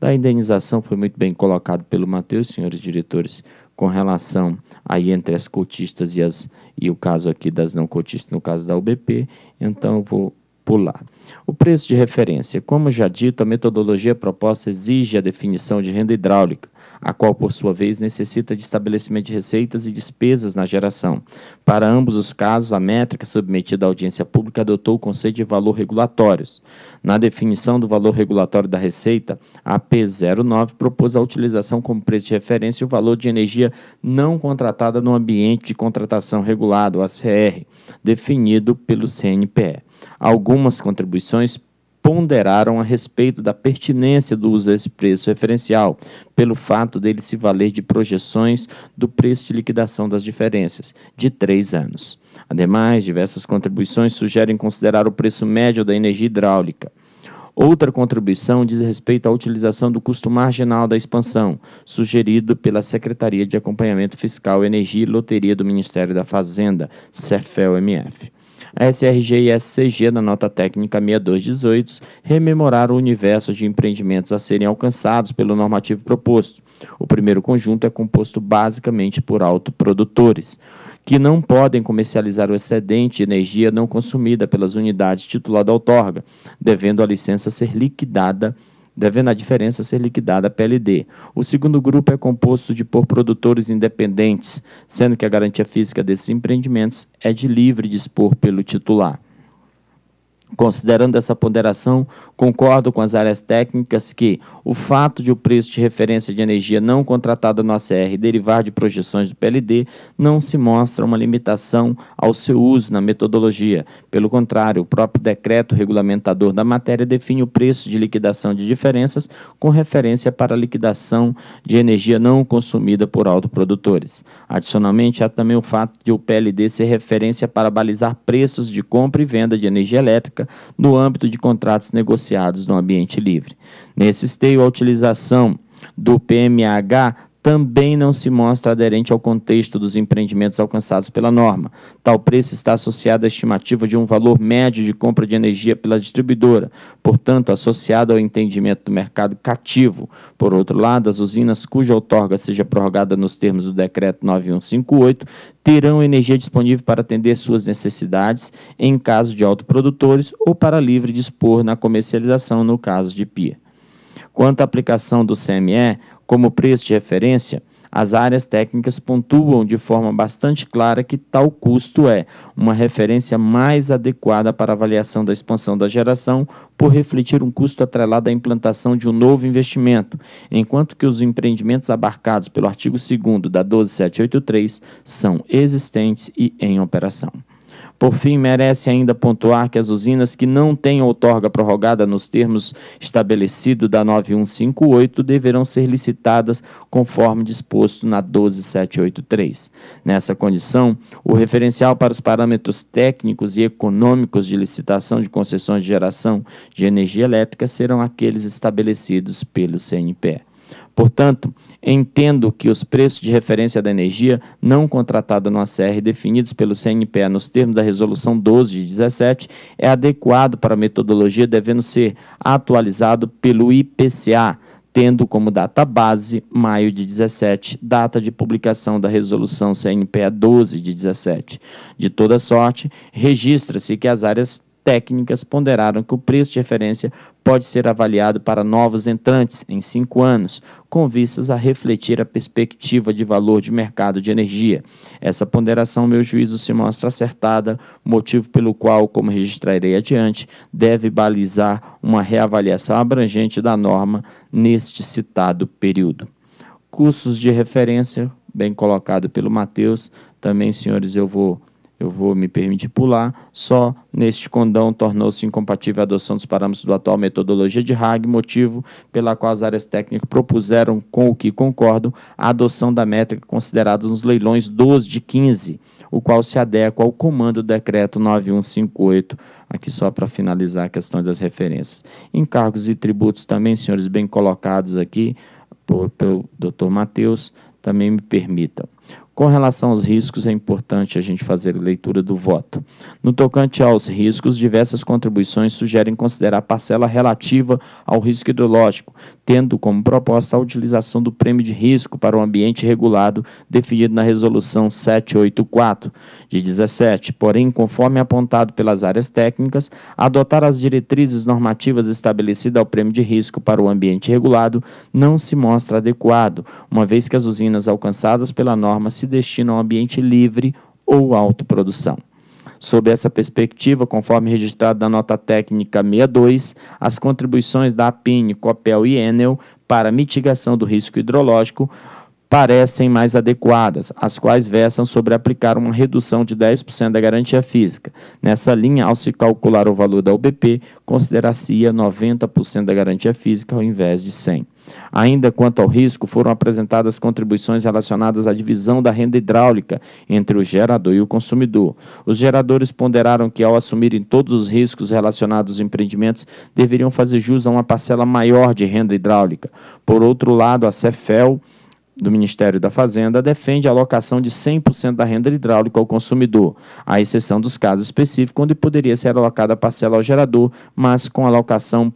Da indenização foi muito bem colocado pelo Matheus, senhores diretores, com relação aí entre as cotistas e, as, e o caso aqui das não cotistas, no caso da UBP, então eu vou pular. O preço de referência. Como já dito, a metodologia proposta exige a definição de renda hidráulica, a qual, por sua vez, necessita de estabelecimento de receitas e despesas na geração. Para ambos os casos, a métrica submetida à audiência pública adotou o conceito de valor regulatórios. Na definição do valor regulatório da receita, a P09 propôs a utilização como preço de referência o valor de energia não contratada no ambiente de contratação regulado, ACR, definido pelo CNPE. Algumas contribuições ponderaram a respeito da pertinência do uso desse preço referencial, pelo fato dele se valer de projeções do preço de liquidação das diferenças, de três anos. Ademais, diversas contribuições sugerem considerar o preço médio da energia hidráulica. Outra contribuição diz respeito à utilização do custo marginal da expansão, sugerido pela Secretaria de Acompanhamento Fiscal, Energia e Loteria do Ministério da Fazenda, CEFEL-MF. A SRG e a SCG, na nota técnica 6218, rememoraram o universo de empreendimentos a serem alcançados pelo normativo proposto. O primeiro conjunto é composto basicamente por autoprodutores, que não podem comercializar o excedente de energia não consumida pelas unidades tituladas da outorga, devendo a licença ser liquidada devendo a diferença ser liquidada à PLD. O segundo grupo é composto de por produtores independentes, sendo que a garantia física desses empreendimentos é de livre dispor pelo titular. Considerando essa ponderação, concordo com as áreas técnicas que o fato de o preço de referência de energia não contratada no ACR derivar de projeções do PLD não se mostra uma limitação ao seu uso na metodologia. Pelo contrário, o próprio decreto regulamentador da matéria define o preço de liquidação de diferenças com referência para a liquidação de energia não consumida por autoprodutores. Adicionalmente, há também o fato de o PLD ser referência para balizar preços de compra e venda de energia elétrica no âmbito de contratos negociados no ambiente livre. Nesse esteio, a utilização do PMH também não se mostra aderente ao contexto dos empreendimentos alcançados pela norma. Tal preço está associado à estimativa de um valor médio de compra de energia pela distribuidora, portanto, associado ao entendimento do mercado cativo. Por outro lado, as usinas cuja outorga seja prorrogada nos termos do Decreto 9158 terão energia disponível para atender suas necessidades em caso de autoprodutores ou para livre dispor na comercialização no caso de PIA. Quanto à aplicação do CME, como preço de referência, as áreas técnicas pontuam de forma bastante clara que tal custo é uma referência mais adequada para avaliação da expansão da geração, por refletir um custo atrelado à implantação de um novo investimento, enquanto que os empreendimentos abarcados pelo artigo 2 da 12783 são existentes e em operação. Por fim, merece ainda pontuar que as usinas que não têm outorga prorrogada nos termos estabelecido da 9158 deverão ser licitadas conforme disposto na 12783. Nessa condição, o referencial para os parâmetros técnicos e econômicos de licitação de concessões de geração de energia elétrica serão aqueles estabelecidos pelo CNPE. Portanto, entendo que os preços de referência da energia não contratada no ACR definidos pelo CNPE nos termos da Resolução 12 de 17 é adequado para a metodologia, devendo ser atualizado pelo IPCA, tendo como data base maio de 17, data de publicação da resolução CNPE 12 de 17. De toda sorte, registra-se que as áreas técnicas ponderaram que o preço de referência pode ser avaliado para novos entrantes em cinco anos, com vistas a refletir a perspectiva de valor de mercado de energia. Essa ponderação, meu juízo, se mostra acertada, motivo pelo qual, como registrarei adiante, deve balizar uma reavaliação abrangente da norma neste citado período. Custos de referência, bem colocado pelo Matheus, também, senhores, eu vou eu vou me permitir pular, só neste condão tornou-se incompatível a adoção dos parâmetros da atual metodologia de RAG, motivo pela qual as áreas técnicas propuseram, com o que concordo a adoção da métrica considerada nos leilões 12 de 15, o qual se adequa ao comando do decreto 9158, aqui só para finalizar a questão das referências. Encargos e tributos também, senhores, bem colocados aqui por, pelo doutor Matheus, também me permitam. Com relação aos riscos, é importante a gente fazer leitura do voto. No tocante aos riscos, diversas contribuições sugerem considerar a parcela relativa ao risco hidrológico, tendo como proposta a utilização do prêmio de risco para o ambiente regulado definido na Resolução 784 de 17. Porém, conforme apontado pelas áreas técnicas, adotar as diretrizes normativas estabelecidas ao prêmio de risco para o ambiente regulado não se mostra adequado, uma vez que as usinas alcançadas pela norma se se destinam ao ambiente livre ou autoprodução. Sob essa perspectiva, conforme registrado na nota técnica 62, as contribuições da APIN, COPEL e Enel para mitigação do risco hidrológico parecem mais adequadas, as quais versam sobre aplicar uma redução de 10% da garantia física. Nessa linha, ao se calcular o valor da UBP, considera-se 90% da garantia física ao invés de 100%. Ainda quanto ao risco, foram apresentadas contribuições relacionadas à divisão da renda hidráulica entre o gerador e o consumidor. Os geradores ponderaram que, ao assumirem todos os riscos relacionados aos empreendimentos, deveriam fazer jus a uma parcela maior de renda hidráulica. Por outro lado, a Cefel do Ministério da Fazenda defende a alocação de 100% da renda hidráulica ao consumidor, à exceção dos casos específicos onde poderia ser alocada a parcela ao gerador, mas com alocação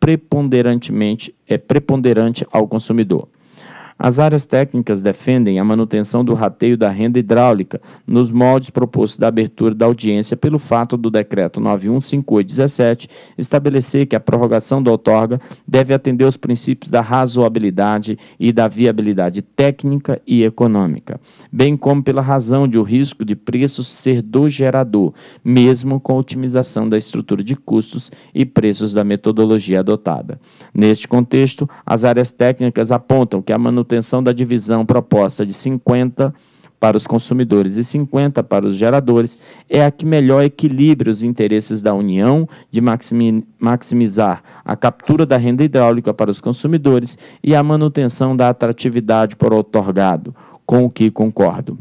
preponderantemente é preponderante ao consumidor. As áreas técnicas defendem a manutenção do rateio da renda hidráulica nos moldes propostos da abertura da audiência pelo fato do decreto 915817 estabelecer que a prorrogação da outorga deve atender os princípios da razoabilidade e da viabilidade técnica e econômica, bem como pela razão de o risco de preços ser do gerador, mesmo com a otimização da estrutura de custos e preços da metodologia adotada. Neste contexto, as áreas técnicas apontam que a manutenção manutenção da divisão proposta de 50 para os consumidores e 50 para os geradores, é a que melhor equilibra os interesses da União de maximizar a captura da renda hidráulica para os consumidores e a manutenção da atratividade por outorgado, com o que concordo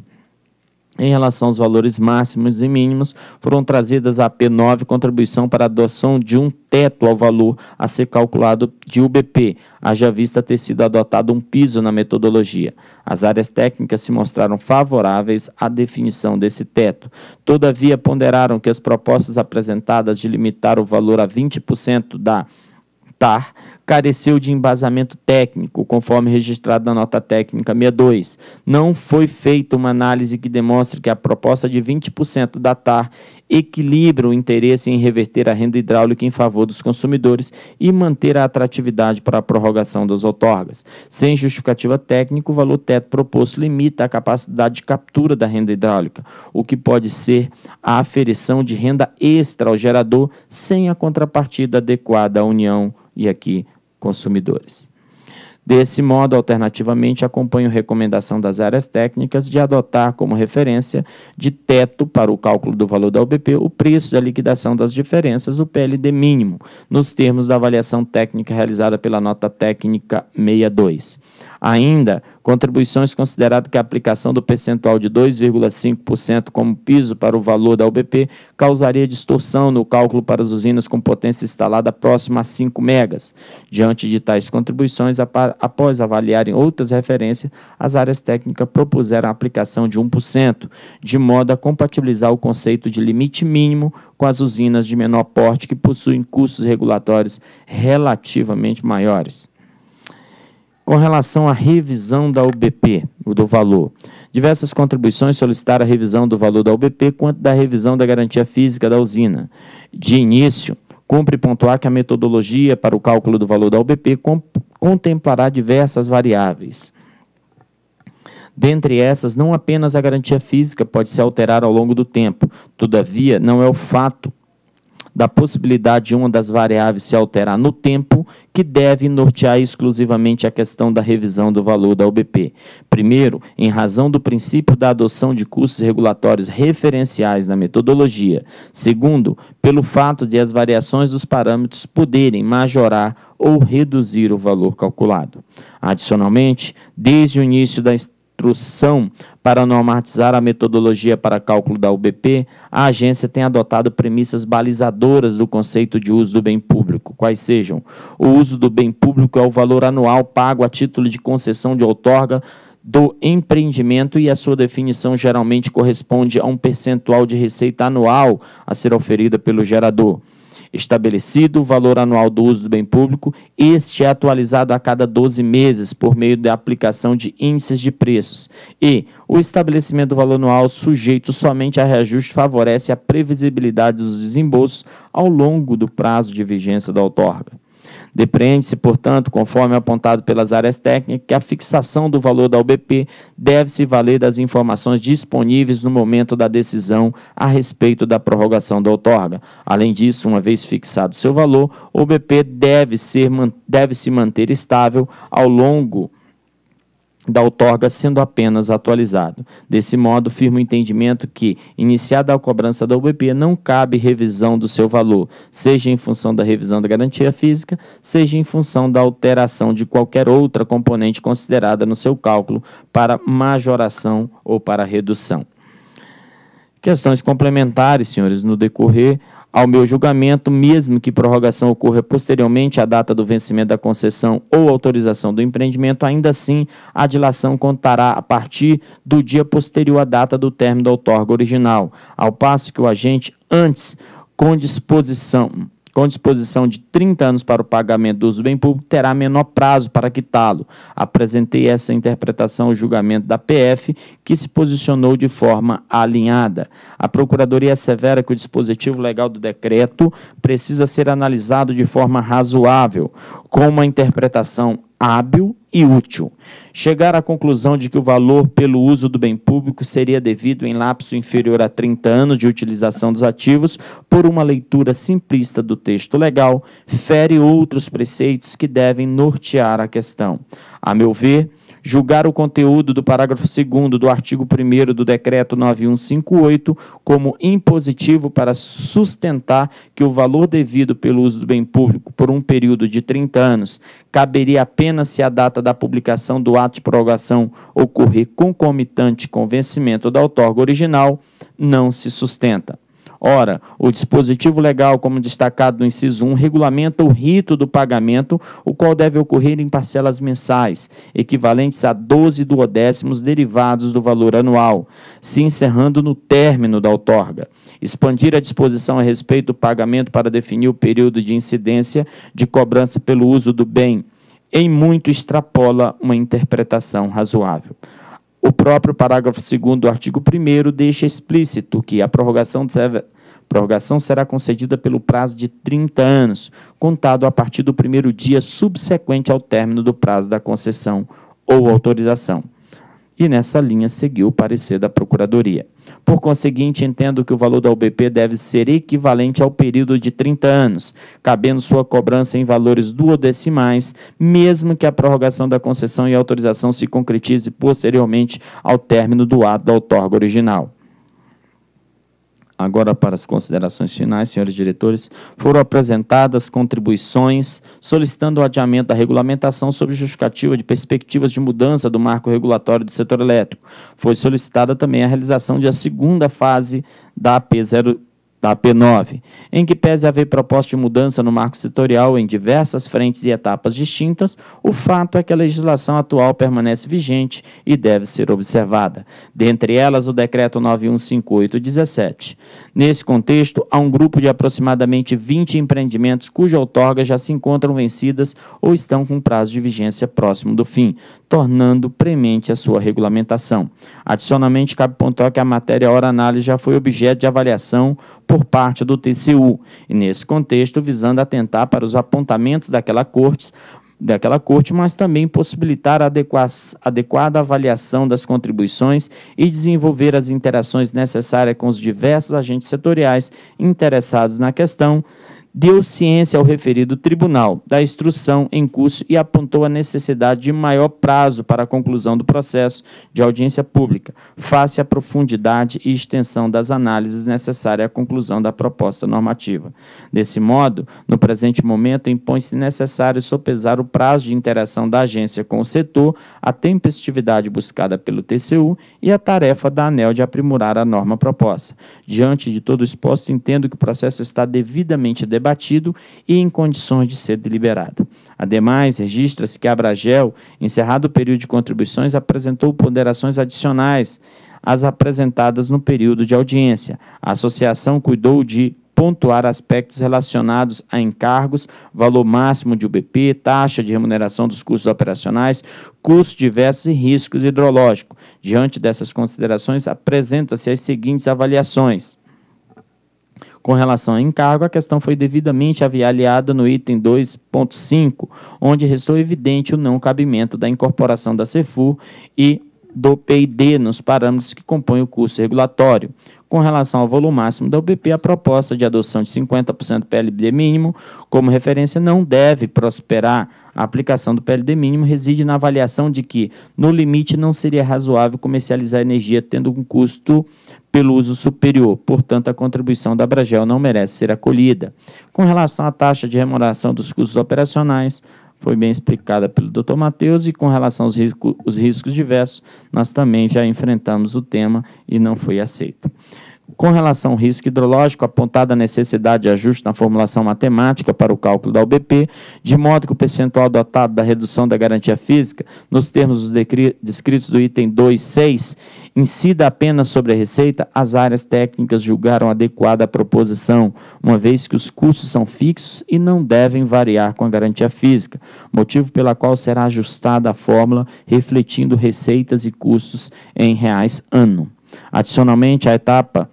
em relação aos valores máximos e mínimos, foram trazidas a P9 contribuição para a adoção de um teto ao valor a ser calculado de UBP, haja vista ter sido adotado um piso na metodologia. As áreas técnicas se mostraram favoráveis à definição desse teto. Todavia, ponderaram que as propostas apresentadas de limitar o valor a 20% da TAR careceu de embasamento técnico, conforme registrado na nota técnica 62. Não foi feita uma análise que demonstre que a proposta de 20% da TAR equilibra o interesse em reverter a renda hidráulica em favor dos consumidores e manter a atratividade para a prorrogação das outorgas. Sem justificativa técnica, o valor teto proposto limita a capacidade de captura da renda hidráulica, o que pode ser a aferição de renda extra ao gerador sem a contrapartida adequada à União e aqui consumidores. Desse modo, alternativamente, acompanho a recomendação das áreas técnicas de adotar como referência de teto para o cálculo do valor da UBP o preço da liquidação das diferenças, o PLD mínimo, nos termos da avaliação técnica realizada pela nota técnica 62. Ainda, contribuições considerado que a aplicação do percentual de 2,5% como piso para o valor da UBP causaria distorção no cálculo para as usinas com potência instalada próxima a 5 megas. Diante de tais contribuições, após avaliarem outras referências, as áreas técnicas propuseram a aplicação de 1%, de modo a compatibilizar o conceito de limite mínimo com as usinas de menor porte que possuem custos regulatórios relativamente maiores. Com relação à revisão da UBP, do valor, diversas contribuições solicitaram a revisão do valor da UBP quanto da revisão da garantia física da usina. De início, cumpre pontuar que a metodologia para o cálculo do valor da UBP contemplará diversas variáveis. Dentre essas, não apenas a garantia física pode se alterar ao longo do tempo, todavia, não é o fato da possibilidade de uma das variáveis se alterar no tempo, que deve nortear exclusivamente a questão da revisão do valor da OBP. Primeiro, em razão do princípio da adoção de custos regulatórios referenciais na metodologia. Segundo, pelo fato de as variações dos parâmetros poderem majorar ou reduzir o valor calculado. Adicionalmente, desde o início da instrução, para normatizar a metodologia para cálculo da UBP, a agência tem adotado premissas balizadoras do conceito de uso do bem público, quais sejam: o uso do bem público é o valor anual pago a título de concessão de outorga do empreendimento e a sua definição geralmente corresponde a um percentual de receita anual a ser oferida pelo gerador. Estabelecido o valor anual do uso do bem público, este é atualizado a cada 12 meses por meio da aplicação de índices de preços. E o estabelecimento do valor anual sujeito somente a reajuste favorece a previsibilidade dos desembolsos ao longo do prazo de vigência da outorga. Depreende-se, portanto, conforme apontado pelas áreas técnicas, que a fixação do valor da UBP deve-se valer das informações disponíveis no momento da decisão a respeito da prorrogação da outorga. Além disso, uma vez fixado seu valor, o UBP deve, ser, deve se manter estável ao longo da outorga sendo apenas atualizado. Desse modo, firma o entendimento que, iniciada a cobrança da UBP, não cabe revisão do seu valor, seja em função da revisão da garantia física, seja em função da alteração de qualquer outra componente considerada no seu cálculo para majoração ou para redução. Questões complementares, senhores, no decorrer ao meu julgamento, mesmo que prorrogação ocorra posteriormente à data do vencimento da concessão ou autorização do empreendimento, ainda assim a dilação contará a partir do dia posterior à data do término da outorga original, ao passo que o agente antes com disposição com disposição de 30 anos para o pagamento do uso do bem público, terá menor prazo para quitá-lo. Apresentei essa interpretação ao julgamento da PF, que se posicionou de forma alinhada. A Procuradoria é severa que o dispositivo legal do decreto precisa ser analisado de forma razoável, com uma interpretação hábil e útil. Chegar à conclusão de que o valor pelo uso do bem público seria devido em lapso inferior a 30 anos de utilização dos ativos por uma leitura simplista do texto legal fere outros preceitos que devem nortear a questão. A meu ver, julgar o conteúdo do parágrafo 2 do artigo 1 do decreto 9158 como impositivo para sustentar que o valor devido pelo uso do bem público por um período de 30 anos caberia apenas se a data da publicação do ato de prorrogação ocorrer concomitante com o vencimento da outorga original, não se sustenta. Ora, o dispositivo legal, como destacado no inciso 1, regulamenta o rito do pagamento, o qual deve ocorrer em parcelas mensais, equivalentes a 12 duodécimos derivados do valor anual, se encerrando no término da outorga. Expandir a disposição a respeito do pagamento para definir o período de incidência de cobrança pelo uso do bem, em muito extrapola uma interpretação razoável. O próprio parágrafo 2 do artigo 1 deixa explícito que a prorrogação, deve, prorrogação será concedida pelo prazo de 30 anos, contado a partir do primeiro dia subsequente ao término do prazo da concessão ou autorização e nessa linha seguiu o parecer da Procuradoria. Por conseguinte, entendo que o valor da UBP deve ser equivalente ao período de 30 anos, cabendo sua cobrança em valores duodecimais, mesmo que a prorrogação da concessão e autorização se concretize posteriormente ao término do ato da outorga original. Agora, para as considerações finais, senhores diretores, foram apresentadas contribuições solicitando o adiamento da regulamentação sob justificativa de perspectivas de mudança do marco regulatório do setor elétrico. Foi solicitada também a realização da segunda fase da AP 0 da tá, P9, em que pese haver proposta de mudança no marco setorial em diversas frentes e etapas distintas, o fato é que a legislação atual permanece vigente e deve ser observada, dentre elas o decreto 9158/17. Nesse contexto, há um grupo de aproximadamente 20 empreendimentos cuja outorga já se encontram vencidas ou estão com prazo de vigência próximo do fim, tornando premente a sua regulamentação. Adicionalmente, cabe pontuar que a matéria hora análise já foi objeto de avaliação por parte do TCU, e nesse contexto visando atentar para os apontamentos daquela corte, daquela corte, mas também possibilitar a adequada avaliação das contribuições e desenvolver as interações necessárias com os diversos agentes setoriais interessados na questão deu ciência ao referido tribunal da instrução em curso e apontou a necessidade de maior prazo para a conclusão do processo de audiência pública, face à profundidade e extensão das análises necessárias à conclusão da proposta normativa. Desse modo, no presente momento, impõe-se necessário sopesar o prazo de interação da agência com o setor, a tempestividade buscada pelo TCU e a tarefa da ANEL de aprimorar a norma proposta. Diante de todo o exposto, entendo que o processo está devidamente debatido debatido e em condições de ser deliberado. Ademais, registra-se que a Abragel, encerrado o período de contribuições, apresentou ponderações adicionais às apresentadas no período de audiência. A associação cuidou de pontuar aspectos relacionados a encargos, valor máximo de UBP, taxa de remuneração dos custos operacionais, custos diversos e riscos hidrológicos. Diante dessas considerações, apresenta-se as seguintes avaliações. Com relação a encargo, a questão foi devidamente avaliada no item 2.5, onde restou evidente o não cabimento da incorporação da CEFU e do PID nos parâmetros que compõem o custo regulatório. Com relação ao volume máximo da UBP, a proposta de adoção de 50% PLD mínimo como referência não deve prosperar. A aplicação do PLD mínimo reside na avaliação de que, no limite, não seria razoável comercializar energia tendo um custo pelo uso superior, portanto, a contribuição da Bragel não merece ser acolhida. Com relação à taxa de remuneração dos custos operacionais, foi bem explicada pelo Dr. Matheus, e com relação aos risco, os riscos diversos, nós também já enfrentamos o tema e não foi aceito. Com relação ao risco hidrológico, apontada a necessidade de ajuste na formulação matemática para o cálculo da UBP, de modo que o percentual dotado da redução da garantia física, nos termos descritos do item 2.6 incida apenas sobre a receita, as áreas técnicas julgaram adequada a proposição, uma vez que os custos são fixos e não devem variar com a garantia física, motivo pela qual será ajustada a fórmula refletindo receitas e custos em reais ano. Adicionalmente, a etapa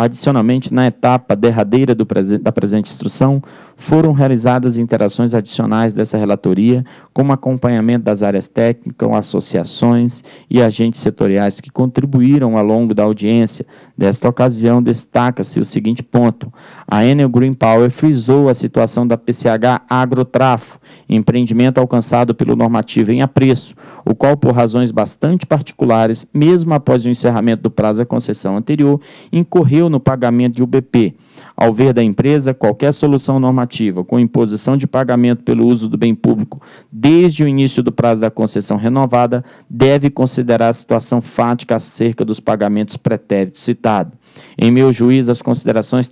Adicionalmente, na etapa derradeira do, da presente instrução, foram realizadas interações adicionais dessa relatoria, como acompanhamento das áreas técnicas, associações e agentes setoriais que contribuíram ao longo da audiência. Desta ocasião, destaca-se o seguinte ponto: a Enel Green Power frisou a situação da PCH Agrotrafo, empreendimento alcançado pelo normativo em apreço, o qual, por razões bastante particulares, mesmo após o encerramento do prazo da concessão anterior, incorreu no pagamento de UBP ao ver da empresa, qualquer solução normativa com imposição de pagamento pelo uso do bem público desde o início do prazo da concessão renovada deve considerar a situação fática acerca dos pagamentos pretéritos citados. Em meu juízo, as considerações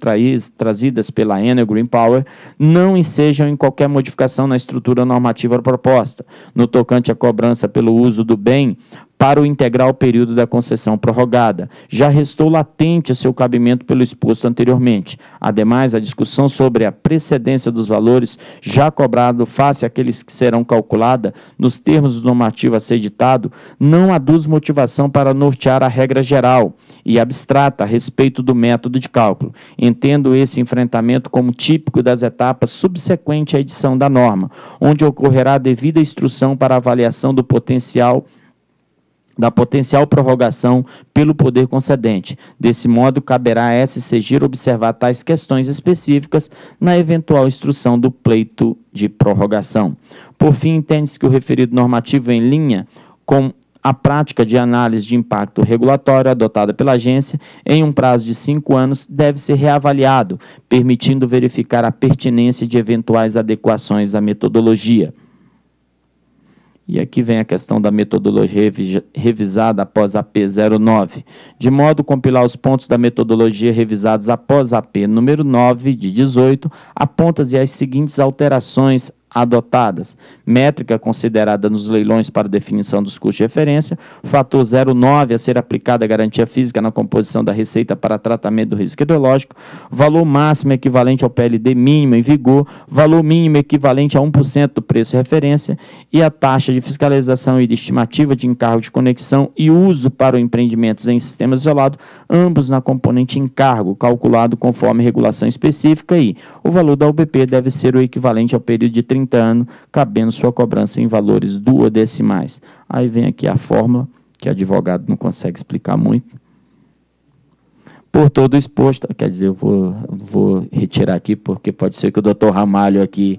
trazidas pela Enel Green Power não ensejam em qualquer modificação na estrutura normativa proposta. No tocante à cobrança pelo uso do bem, para o integral período da concessão prorrogada. Já restou latente seu cabimento pelo exposto anteriormente. Ademais, a discussão sobre a precedência dos valores já cobrado face àqueles que serão calculada nos termos do normativo a ser ditado não aduz motivação para nortear a regra geral e abstrata a respeito do método de cálculo. Entendo esse enfrentamento como típico das etapas subsequentes à edição da norma, onde ocorrerá a devida instrução para avaliação do potencial da potencial prorrogação pelo poder concedente. Desse modo, caberá a SCGIR observar tais questões específicas na eventual instrução do pleito de prorrogação. Por fim, entende-se que o referido normativo em linha com a prática de análise de impacto regulatório adotada pela agência em um prazo de cinco anos deve ser reavaliado, permitindo verificar a pertinência de eventuais adequações à metodologia. E aqui vem a questão da metodologia revisada após a P09. De modo a compilar os pontos da metodologia revisados após a P número 9 de 18, apontas se as seguintes alterações adotadas, métrica considerada nos leilões para definição dos custos de referência, fator 0,9 a ser aplicada à garantia física na composição da receita para tratamento do risco hidrológico, valor máximo equivalente ao PLD mínimo em vigor, valor mínimo equivalente a 1% do preço de referência e a taxa de fiscalização e de estimativa de encargo de conexão e uso para empreendimentos em sistema isolado, ambos na componente encargo, calculado conforme regulação específica e o valor da UBP deve ser o equivalente ao período de 30 30 anos, cabendo sua cobrança em valores duodecimais. Aí vem aqui a fórmula, que advogado não consegue explicar muito. Por todo exposto, quer dizer, eu vou, vou retirar aqui, porque pode ser que o doutor Ramalho aqui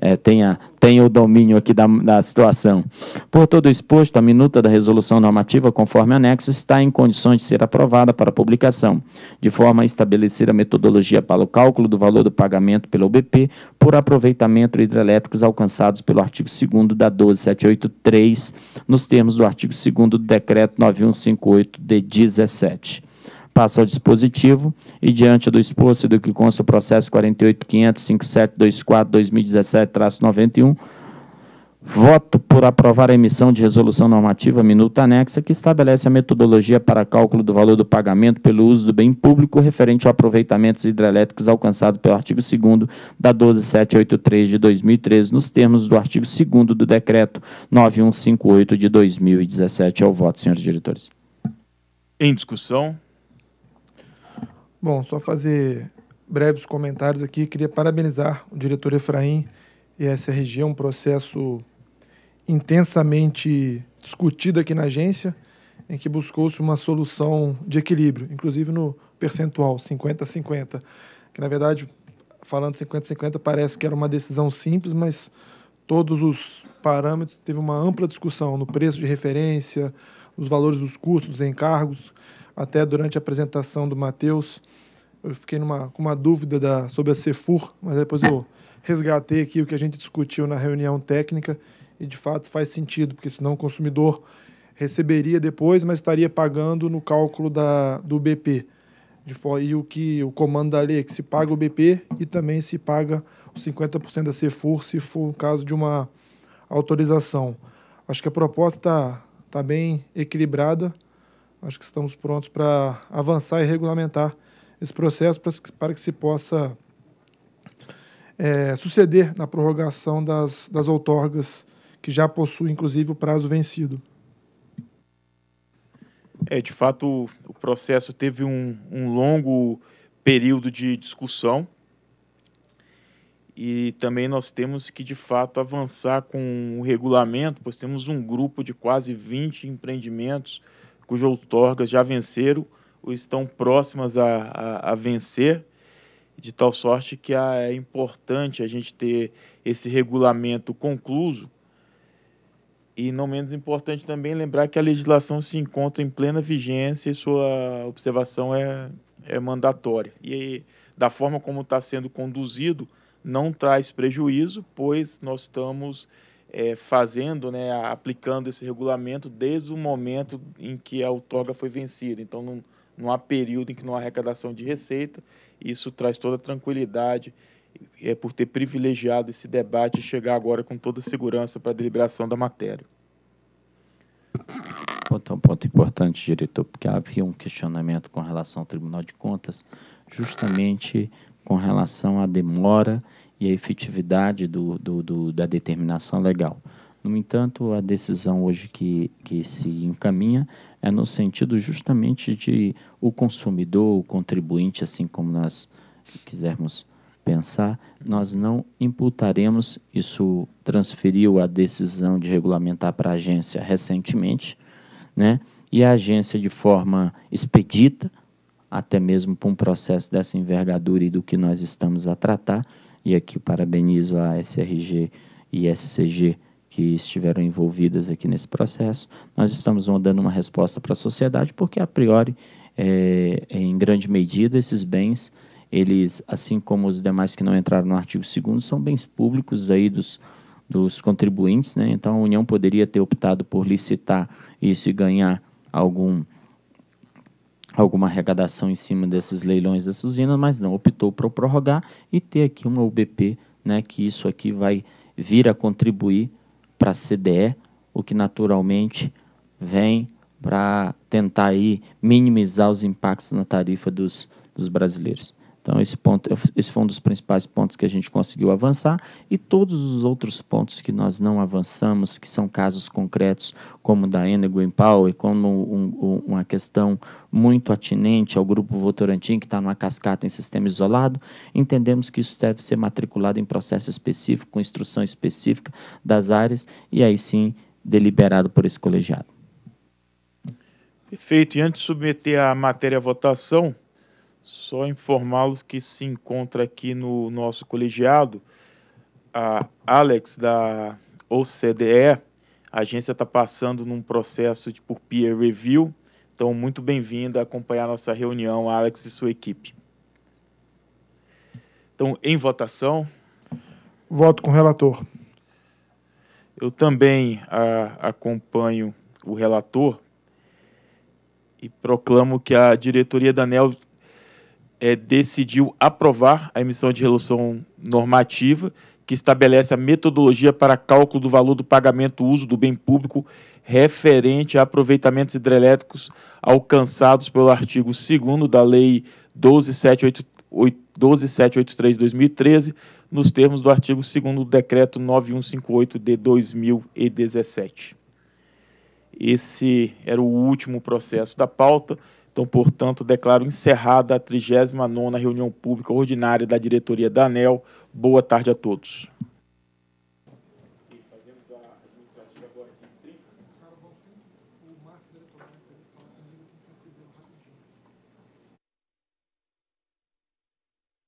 é, tenha, tenha o domínio aqui da, da situação. Por todo exposto, a minuta da resolução normativa, conforme anexo, está em condições de ser aprovada para publicação, de forma a estabelecer a metodologia para o cálculo do valor do pagamento pelo UBP por aproveitamento hidrelétricos alcançados pelo artigo 2 da 12783, nos termos do artigo 2 do Decreto 9158 de 17 passa ao dispositivo e, diante do exposto do que consta o processo 48.500.5724.2017-91, voto por aprovar a emissão de resolução normativa minuta anexa que estabelece a metodologia para cálculo do valor do pagamento pelo uso do bem público referente ao aproveitamento hidrelétricos alcançado pelo artigo 2 da 12783 de 2013, nos termos do artigo 2 do decreto 9158 de 2017. É o voto, senhores diretores. Em discussão. Bom, só fazer breves comentários aqui. Queria parabenizar o diretor Efraim e a SRG, um processo intensamente discutido aqui na agência, em que buscou-se uma solução de equilíbrio, inclusive no percentual 50-50, que na verdade, falando 50-50, parece que era uma decisão simples, mas todos os parâmetros teve uma ampla discussão no preço de referência, os valores dos custos, dos encargos, até durante a apresentação do Matheus, eu fiquei numa, com uma dúvida da, sobre a Cefur, mas depois eu resgatei aqui o que a gente discutiu na reunião técnica e de fato faz sentido, porque senão o consumidor receberia depois, mas estaria pagando no cálculo da, do BP. De, e o que o comando da lei é que se paga o BP e também se paga os 50% da Cefur se for o caso de uma autorização. Acho que a proposta está tá bem equilibrada acho que estamos prontos para avançar e regulamentar esse processo para, para que se possa é, suceder na prorrogação das, das outorgas que já possuem, inclusive, o prazo vencido. É, de fato, o processo teve um, um longo período de discussão e também nós temos que, de fato, avançar com o regulamento, pois temos um grupo de quase 20 empreendimentos cujas outorgas já venceram ou estão próximas a, a, a vencer, de tal sorte que é importante a gente ter esse regulamento concluso. E não menos importante também lembrar que a legislação se encontra em plena vigência e sua observação é, é mandatória. E da forma como está sendo conduzido, não traz prejuízo, pois nós estamos é, fazendo, né, aplicando esse regulamento desde o momento em que a outorga foi vencida. Então, não, não há período em que não há arrecadação de receita. Isso traz toda a tranquilidade é, por ter privilegiado esse debate e chegar agora com toda a segurança para a deliberação da matéria. Ponto, um ponto importante, diretor, porque havia um questionamento com relação ao Tribunal de Contas, justamente com relação à demora e a efetividade do, do, do, da determinação legal. No entanto, a decisão hoje que, que se encaminha é no sentido justamente de o consumidor, o contribuinte, assim como nós quisermos pensar, nós não imputaremos, isso transferiu a decisão de regulamentar para a agência recentemente, né? e a agência, de forma expedita, até mesmo para um processo dessa envergadura e do que nós estamos a tratar, e aqui parabenizo a SRG e SCG que estiveram envolvidas aqui nesse processo. Nós estamos dando uma resposta para a sociedade, porque a priori, é, é em grande medida, esses bens, eles, assim como os demais que não entraram no artigo 2 são bens públicos aí dos, dos contribuintes, né? Então a União poderia ter optado por licitar isso e ganhar algum alguma arrecadação em cima desses leilões dessas usinas, mas não, optou por prorrogar e ter aqui uma UBP, né, que isso aqui vai vir a contribuir para a CDE, o que naturalmente vem para tentar aí minimizar os impactos na tarifa dos, dos brasileiros. Então, esse, ponto, esse foi um dos principais pontos que a gente conseguiu avançar, e todos os outros pontos que nós não avançamos, que são casos concretos, como da Enel Green Power, como um, um, uma questão muito atinente ao grupo Votorantim, que está numa cascata em sistema isolado, entendemos que isso deve ser matriculado em processo específico, com instrução específica das áreas, e aí sim deliberado por esse colegiado. Perfeito. E antes de submeter a matéria à votação, só informá-los que se encontra aqui no nosso colegiado a Alex da OCDE. A agência está passando num processo de, por peer review. Então, muito bem-vinda a acompanhar a nossa reunião, Alex e sua equipe. Então, em votação. Voto com o relator. Eu também a, acompanho o relator e proclamo que a diretoria da NEL é, decidiu aprovar a emissão de resolução normativa que estabelece a metodologia para cálculo do valor do pagamento uso do bem público referente a aproveitamentos hidrelétricos alcançados pelo artigo 2 da Lei 12783-2013, nos termos do artigo 2 do Decreto 9158 de 2017. Esse era o último processo da pauta. Então, portanto, declaro encerrada a 39ª reunião pública ordinária da diretoria da ANEL. Boa tarde a todos.